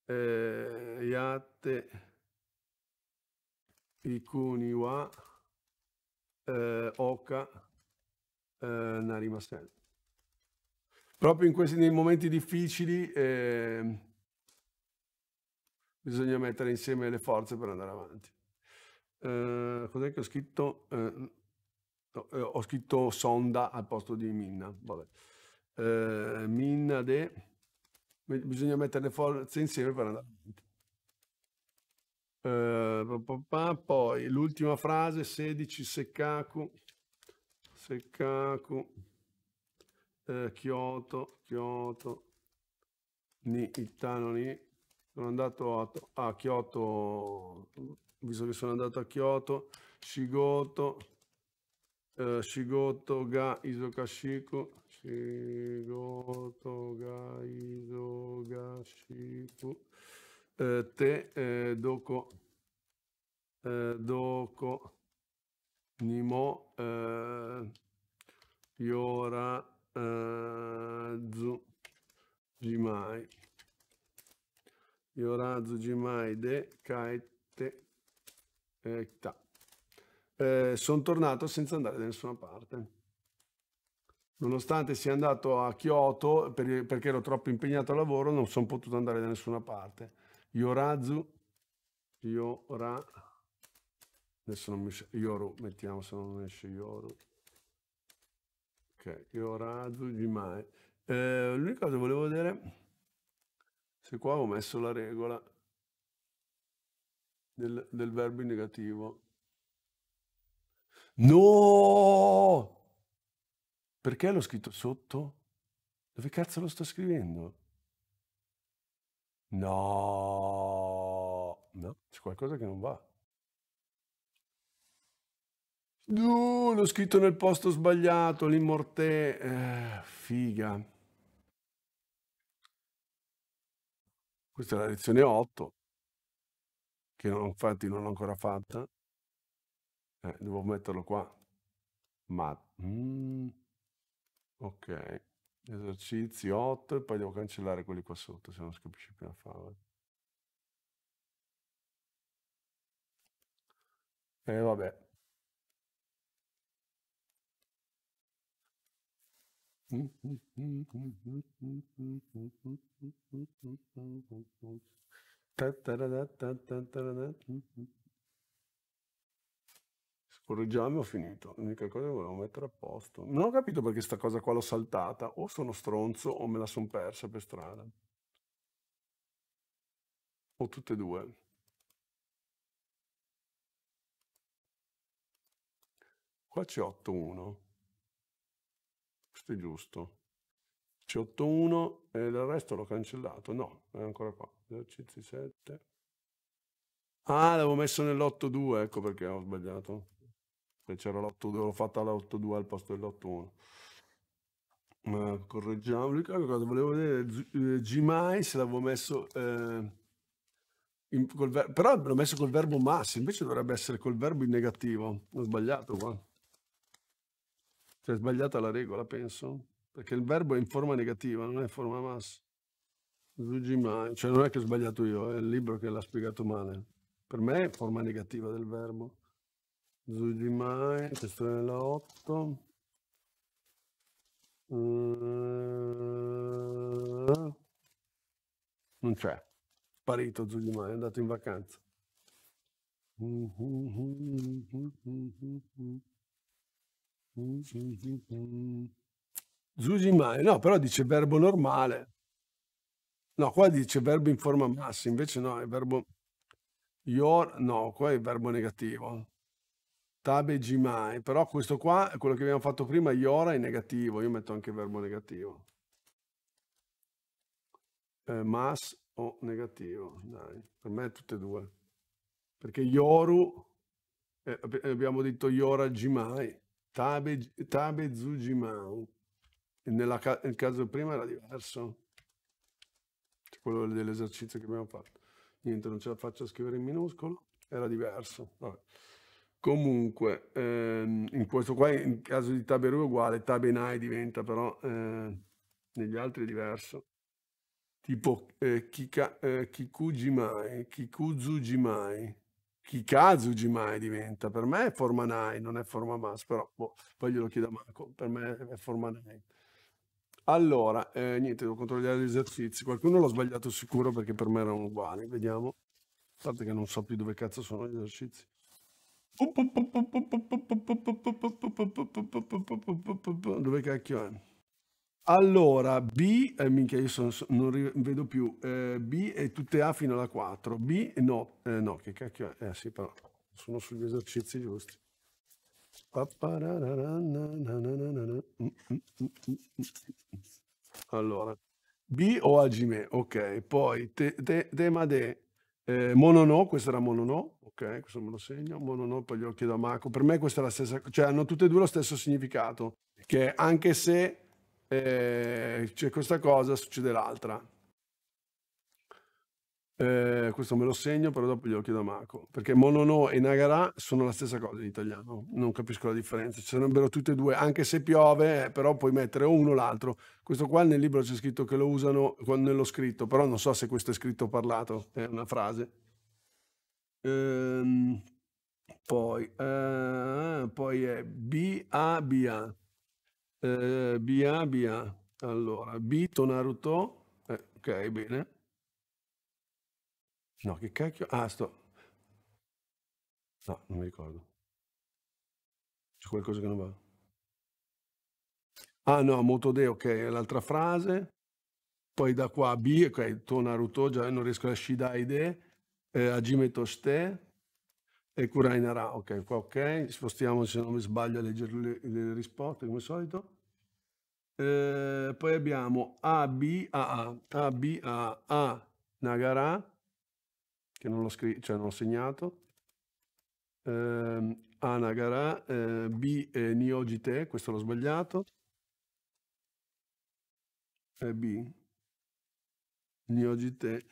eh, Yatte, Ikuni wa, eh, Oka, eh, Narimasen proprio in questi, nei momenti difficili eh, bisogna mettere insieme le forze per andare avanti. Eh, cos'è che ho scritto? Eh, no, eh, ho scritto sonda al posto di Minna. Vabbè. Eh, Minna de... Bisogna mettere le forze insieme per andare avanti. Uh, poi l'ultima frase 16 Sekaku. Sekaku eh, Kyoto, Kyoto, ni Itano ni. Sono andato a, a Kyoto, visto che sono andato a Kyoto, Shigoto, eh, Shigoto ga Isokashiku, Shigoto ga Isokashiku, eh, te eh, doko, eh, doko, nimo, eh, yora, Jimai. Yorazu Jimai de Kaete Ekta. Eh, sono tornato senza andare da nessuna parte. Nonostante sia andato a Kyoto per, perché ero troppo impegnato al lavoro, non sono potuto andare da nessuna parte. Yorazu, Yora, adesso non mi esce, Yoru, mettiamo se non esce Yoru. Ok, io radu di mai. Eh, l'unica cosa volevo vedere se qua ho messo la regola del, del verbo in negativo. No! Perché l'ho scritto sotto? Dove cazzo lo sto scrivendo? No! No, c'è qualcosa che non va. Uh, l'ho scritto nel posto sbagliato, l'immortè. Eh, figa. Questa è la lezione 8, che non, infatti non l'ho ancora fatta. Eh, devo metterlo qua. Ma... Mm, ok. Esercizi 8 e poi devo cancellare quelli qua sotto, se non si capisce più la favola. E eh, vabbè. Scorreggiame ho finito, l'unica cosa che volevo mettere a posto. Non ho capito perché sta cosa qua l'ho saltata, o sono stronzo o me la son persa per strada. O tutte e due. Qua c'è 8-1. Questo è giusto. C81 e il resto l'ho cancellato. No, è ancora qua. Esercizi 7. Ah, l'avevo messo nell'82, ecco perché ho sbagliato. Se c'era l'82, l'ho fatta all'82 al posto dell'81. Ma correggiamo. L'unica cosa volevo vedere eh, eh, Gmai se l'avevo messo. Eh, in, però l'ho messo col verbo mass, invece dovrebbe essere col verbo in negativo. Ho sbagliato qua. Cioè, sbagliata la regola, penso. Perché il verbo è in forma negativa, non è forma mas. Zujimai, cioè non è che ho sbagliato io, è il libro che l'ha spiegato male. Per me è forma negativa del verbo. Zujimai, nella 8. non c'è. Sparito Zujimai, è andato in vacanza. Mm-hmm. Zusimai, no, però dice verbo normale. No, qua dice verbo in forma massa, invece no, è verbo your, no, qua è verbo negativo. Tabe jimai, però questo qua è quello che abbiamo fatto prima, iora è negativo, io metto anche verbo negativo. Eh, mas o negativo, dai, per me è tutte e due. Perché ioru, eh, abbiamo detto iora jimai, Tabe, Tabe Zujimau. Nella, nel caso prima era diverso. C'è cioè, quello dell'esercizio che abbiamo fatto. Niente, non ce la faccio a scrivere in minuscolo. Era diverso. Vabbè. Comunque, ehm, in questo qua, in caso di Tabe è uguale, Tabe diventa però, eh, negli altri è diverso. Tipo eh, Kika, eh, Kikujimai, Kikuzujimai. Kikazu Jimai diventa, per me è forma Nai, non è forma Mas, però boh, poi glielo chiedo a Marco, per me è forma Nai. Allora, eh, niente, devo controllare gli esercizi, qualcuno l'ho sbagliato sicuro perché per me erano uguali, vediamo, a che non so più dove cazzo sono gli esercizi. Dove cacchio è? Allora, B, eh, minchia, io sono, non vedo più, eh, B e tutte A fino alla 4, B no, eh, no, che cacchio è? Eh sì, però sono sugli esercizi giusti. Allora, B o Agime, ok, poi te, te, tema de eh, Monono, questa era Monono, ok, questo me lo segno, mono no, poi glielo chiedo a Marco, per me questa è la stessa, cioè hanno tutte e due lo stesso significato, che anche se eh, c'è questa cosa, succede l'altra. Eh, questo me lo segno, però dopo glielo chiedo a Marco. Perché Monono e Nagara sono la stessa cosa in italiano, non capisco la differenza. Ci sarebbero tutte e due, anche se piove, eh, però puoi mettere uno o l'altro. Questo qua nel libro c'è scritto che lo usano nello scritto, però non so se questo è scritto o parlato, è una frase. Ehm, poi, eh, poi è -A. Eh, BA, BA. Allora, Bito Naruto. Eh, ok, bene. No, che cacchio? Ah, sto... No, non mi ricordo. C'è qualcosa che non va. Ah no, Motode, ok, l'altra frase. Poi da qua B, ok, to Naruto, già non riesco a Shidaide, eh, Agime Toste, e Kurainara, ok, qua ok, spostiamoci se non mi sbaglio a leggere le, le risposte come al solito. Eh, poi abbiamo A, B, A, A, A, B, A, A, Nagara, che non l'ho scritto, cioè non l'ho segnato. Eh, A, Nagara, eh, B, eh, Niogite, questo l'ho sbagliato. E eh, B, Niogite.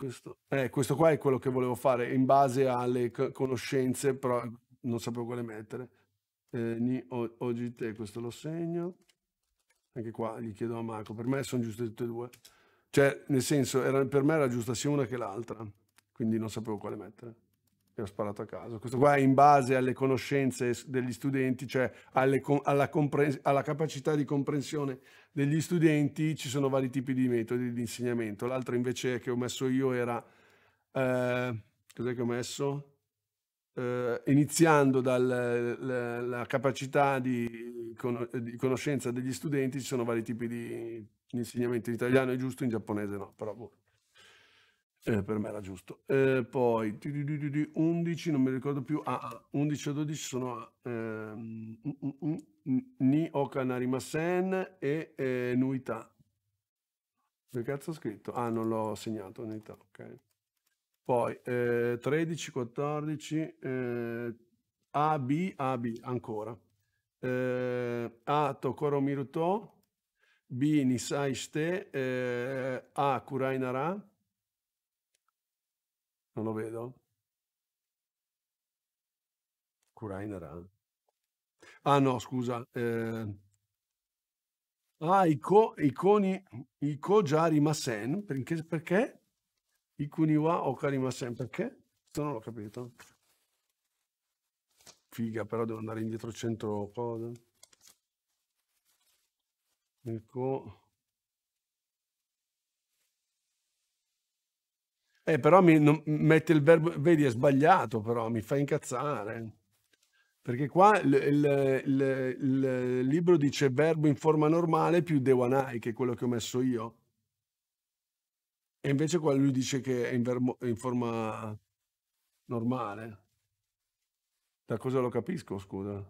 Questo, eh, questo qua è quello che volevo fare in base alle conoscenze, però non sapevo quale mettere. Eh, oggi te, questo lo segno. Anche qua gli chiedo a Marco, per me sono giuste tutte e due. Cioè, nel senso, era, per me era giusta sia una che l'altra, quindi non sapevo quale mettere che ho sparato a caso. Questo qua è in base alle conoscenze degli studenti, cioè alle, alla, compre, alla, capacità di comprensione degli studenti, ci sono vari tipi di metodi di insegnamento. L'altro invece che ho messo io era, eh, cos'è che ho messo? Eh, iniziando dalla capacità di, con, di, conoscenza degli studenti, ci sono vari tipi di, di insegnamento in italiano, è giusto, in giapponese no, però boh. Eh, per me era giusto. Eh, poi 11, non mi ricordo più. Ah, 11 ah, o 12 sono ehm, mm, mm, mm, Ni Okanarimasen e eh, Nuita. Che cazzo ho scritto? Ah, non l'ho segnato. Nuita, ok. Poi 13, eh, 14, eh, A, B, A, B, ancora. A Tokoro Miruto, B Nisai Ste, A Kurainara. Nara. Non lo vedo. Kurainara. Ah no, scusa. Eh... Ah, Iko, i Iko già rimasen, perché? perché? Ikuniwa okarimasen, perché? Questo non l'ho capito. Figa, però devo andare indietro 100 cose. Ecco. Eh, però mi, non, mette il verbo, vedi, è sbagliato, però mi fa incazzare. Perché qua il, il, il, il libro dice verbo in forma normale più dewanai, che è quello che ho messo io. E invece qua lui dice che è in, verbo, in forma normale. Da cosa lo capisco, scusa?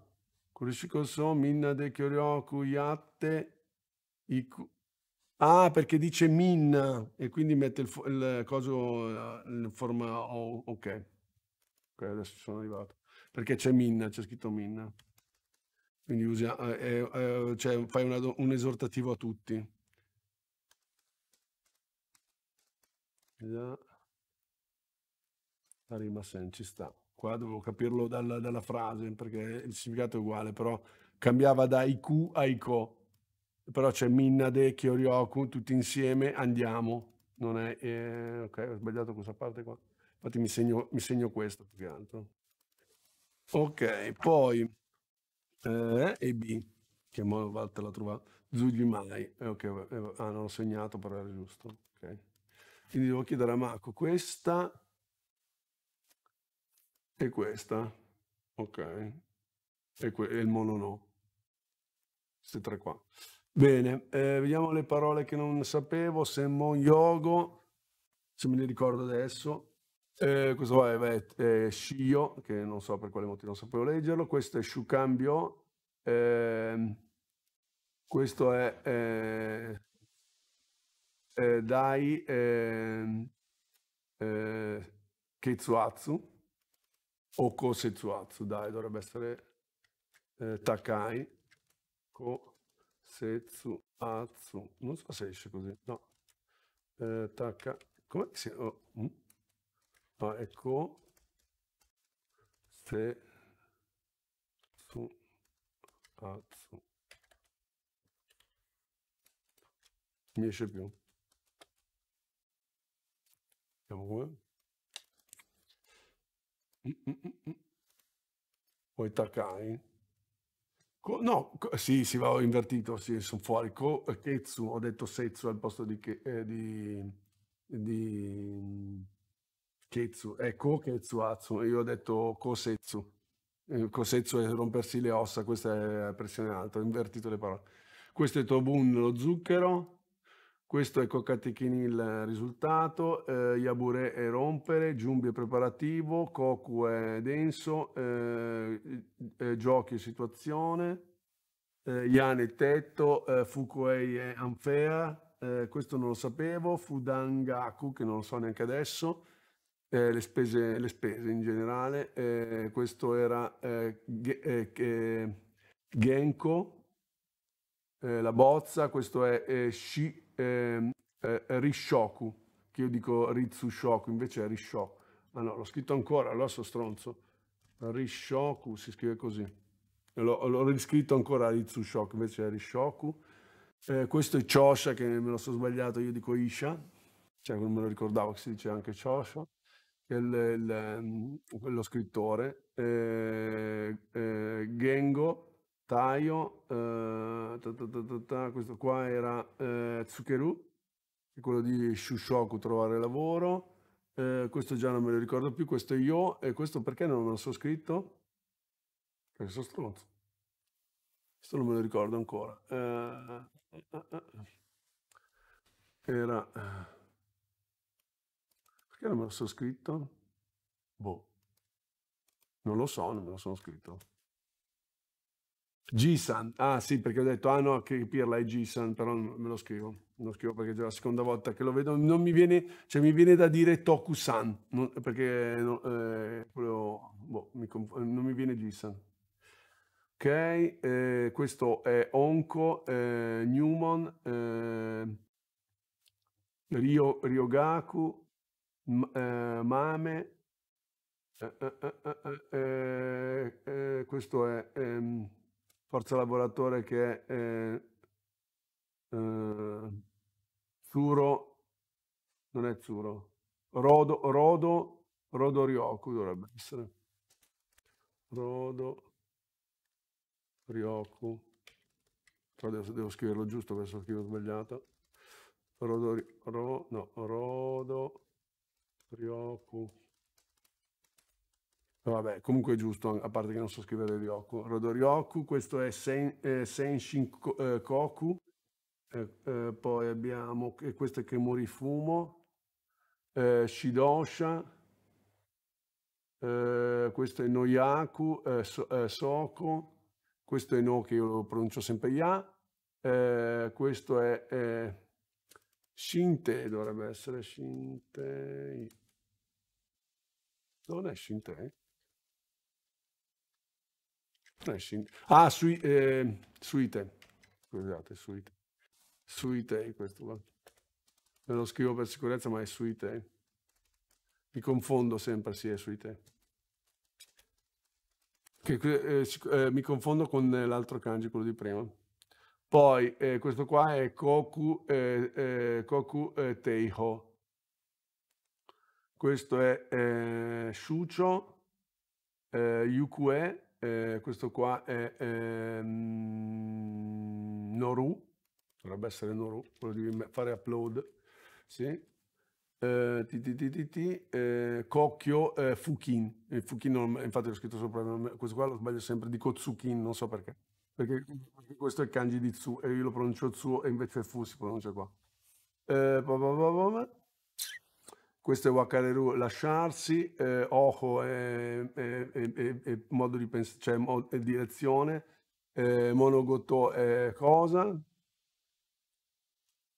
Kurishiko so minna de kyoryoku yatte iku... Ah, perché dice min e quindi mette il, il coso eh, in forma. oh, ok. Ok, adesso sono arrivato. Perché c'è min, c'è scritto min. Quindi usa, eh, eh, eh, cioè fai una, un esortativo a tutti. Già. La rima sen ci sta. Qua devo capirlo dalla, dalla frase perché il significato è uguale, però cambiava da IQ a ICO però c'è Minnade, Kyoryoku, tutti insieme, andiamo. Non è, eh, ok, ho sbagliato questa parte qua. Infatti mi segno, mi segno questo più che altro. Ok, poi eh, E B, che mo Walter la trova, Zugimai, eh, ok, eh, ah, non ho segnato, però era giusto. Okay. Quindi devo chiedere a Marco questa e questa, ok, e, que- e il mono no, queste tre qua. Bene, eh, vediamo le parole che non sapevo. Semmon Yogo, se me le ricordo adesso. Eh, questo è, è, è Shio, che non so per quale motivo non sapevo leggerlo. Questo è Shukambio. Eh, questo è eh, eh, Dai ehm, eh, Ketsuatsu o Kosetsuatsu. Dai, dovrebbe essere eh, Takai. Ko. Setsu, Atsu, non so se esce così, no. Eh, tacca, come si... Oh, mm. ah, ecco. Se... Su, Atsu. Mi esce più. Vediamo come. Mm, mm, mm, mm. Poi taccai. Co- no, co- sì, sì, ho invertito, sì, sono fuori. Ko- eh, Ketsu, ho detto Setsu al posto di, che- eh, di, di Ketsu. È Ko Ketsu Atsu, io ho detto Ko Kosetsu. Ko eh, Kosetsu è rompersi le ossa, questa è la pressione alta, ho invertito le parole. Questo è Tobun, lo zucchero. Questo è Kokatechini il risultato, eh, Yabure è rompere, Giumbi è preparativo, Koku è denso, eh, eh, giochi è situazione, eh, Yan è tetto, eh, Fukuei è anfea, eh, questo non lo sapevo, Fudangaku che non lo so neanche adesso, eh, le spese, le, spese, in generale, eh, questo era Genko, la bozza, questo è eh, Shi eh, eh, Rishoku, che io dico Ritsushoku, invece è Rishoku. Ma no, l'ho scritto ancora, allora sono stronzo. Rishoku si scrive così. L'ho, l'ho riscritto ancora Ritsushoku, invece è Rishoku. Eh, questo è Chosha, che me lo sono sbagliato, io dico Isha. Cioè, non me lo ricordavo che si dice anche Chosha. Il, il, ehm, lo scrittore. Eh, eh Gengo Taio, eh, ta ta ta questo qua era eh, Tsukeru, è quello di Shushoku trovare lavoro, eh, questo già non me lo ricordo più, questo è io, e questo perché non me lo so scritto? Perché sono stronzo. Questo non me lo ricordo ancora. Eh, eh, eh, era... Perché non me lo so scritto? Boh. Non lo so, non me lo sono scritto. G-San, ah sì, perché ho detto, ah no, che Pirla è G-San, però me lo scrivo, me lo scrivo perché è la seconda volta che lo vedo, non mi viene, cioè mi viene da dire Toku-San, non, perché eh, quello, boh, mi eh, non mi viene G-San. Ok, eh, questo è Onko, eh, Newman, eh, Ryo, Ryogaku, eh, Mame, eh, questo è... Ehm, forza lavoratore che è eh, eh, Zuro, non è Zuro, Rodo, Rodo, Rodo Ryoku dovrebbe essere. Rodo Ryoku, però adesso devo scriverlo giusto perché sono scrivo sbagliato. Rodo, ro, no, Rodo Ryoku. Vabbè, comunque è giusto, a parte che non so scrivere Ryoku. Rodo Ryoku, questo è Sen, eh, Senshin eh, Koku, eh, eh, poi abbiamo, eh, eh, questo è Kemurifumo, eh, Shidosha, questo è Noyaku, so, eh, Soko, questo è No che io pronuncio sempre Ya, questo è Shinte, dovrebbe essere Shinte, non è Shinte? Eh, ah, sui, eh, suite. Scusate, suite. Suite, questo va. Me lo scrivo per sicurezza, ma è suite. Mi confondo sempre, sì, è suite. Che, eh, eh, mi confondo con eh, l'altro kanji, quello di prima. Poi eh, questo qua è Koku, eh, Koku Teiho. Questo è eh, Shucho Yukue eh, questo qua è ehm, Noru, dovrebbe essere Noru, quello di fare upload, sì. Eh, TTTT, eh, Cocchio eh, Fukin, eh, Fukin non, infatti l'ho scritto sopra, questo qua lo sbaglio sempre, dico Kotsukin, non so perché, perché, questo è il kanji di Tsu e io lo pronuncio Tsu e invece Fu si pronuncia qua. Eh, bah bah bah questo è Wakareru lasciarsi, eh, Ojo è, è, è, è modo di pensare, cioè mo è direzione, eh, Monogoto è cosa,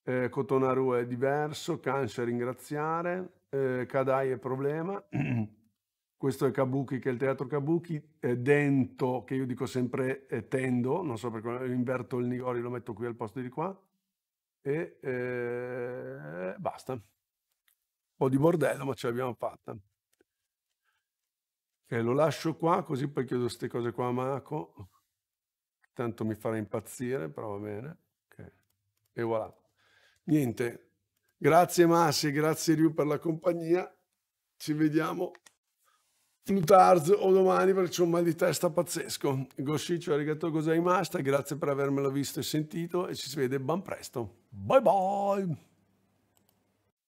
eh, Kotonaru è diverso, Kansha ringraziare, eh, Kadai è problema, questo è Kabuki che è il teatro Kabuki, eh, Dento che io dico sempre eh, Tendo, non so perché inverto il Nigori, lo metto qui al posto di qua e eh, basta po' di bordello, ma ce l'abbiamo fatta. Okay, lo lascio qua, così poi chiudo queste cose qua a Marco. Tanto mi farà impazzire, però va bene. Okay. E voilà. Niente. Grazie Massi, grazie Riu per la compagnia. Ci vediamo tardi o domani perché ho un mal di testa pazzesco. Gossiccio, arigato cosa è rimasta, grazie per avermelo visto e sentito e ci si vede ben presto. Bye bye!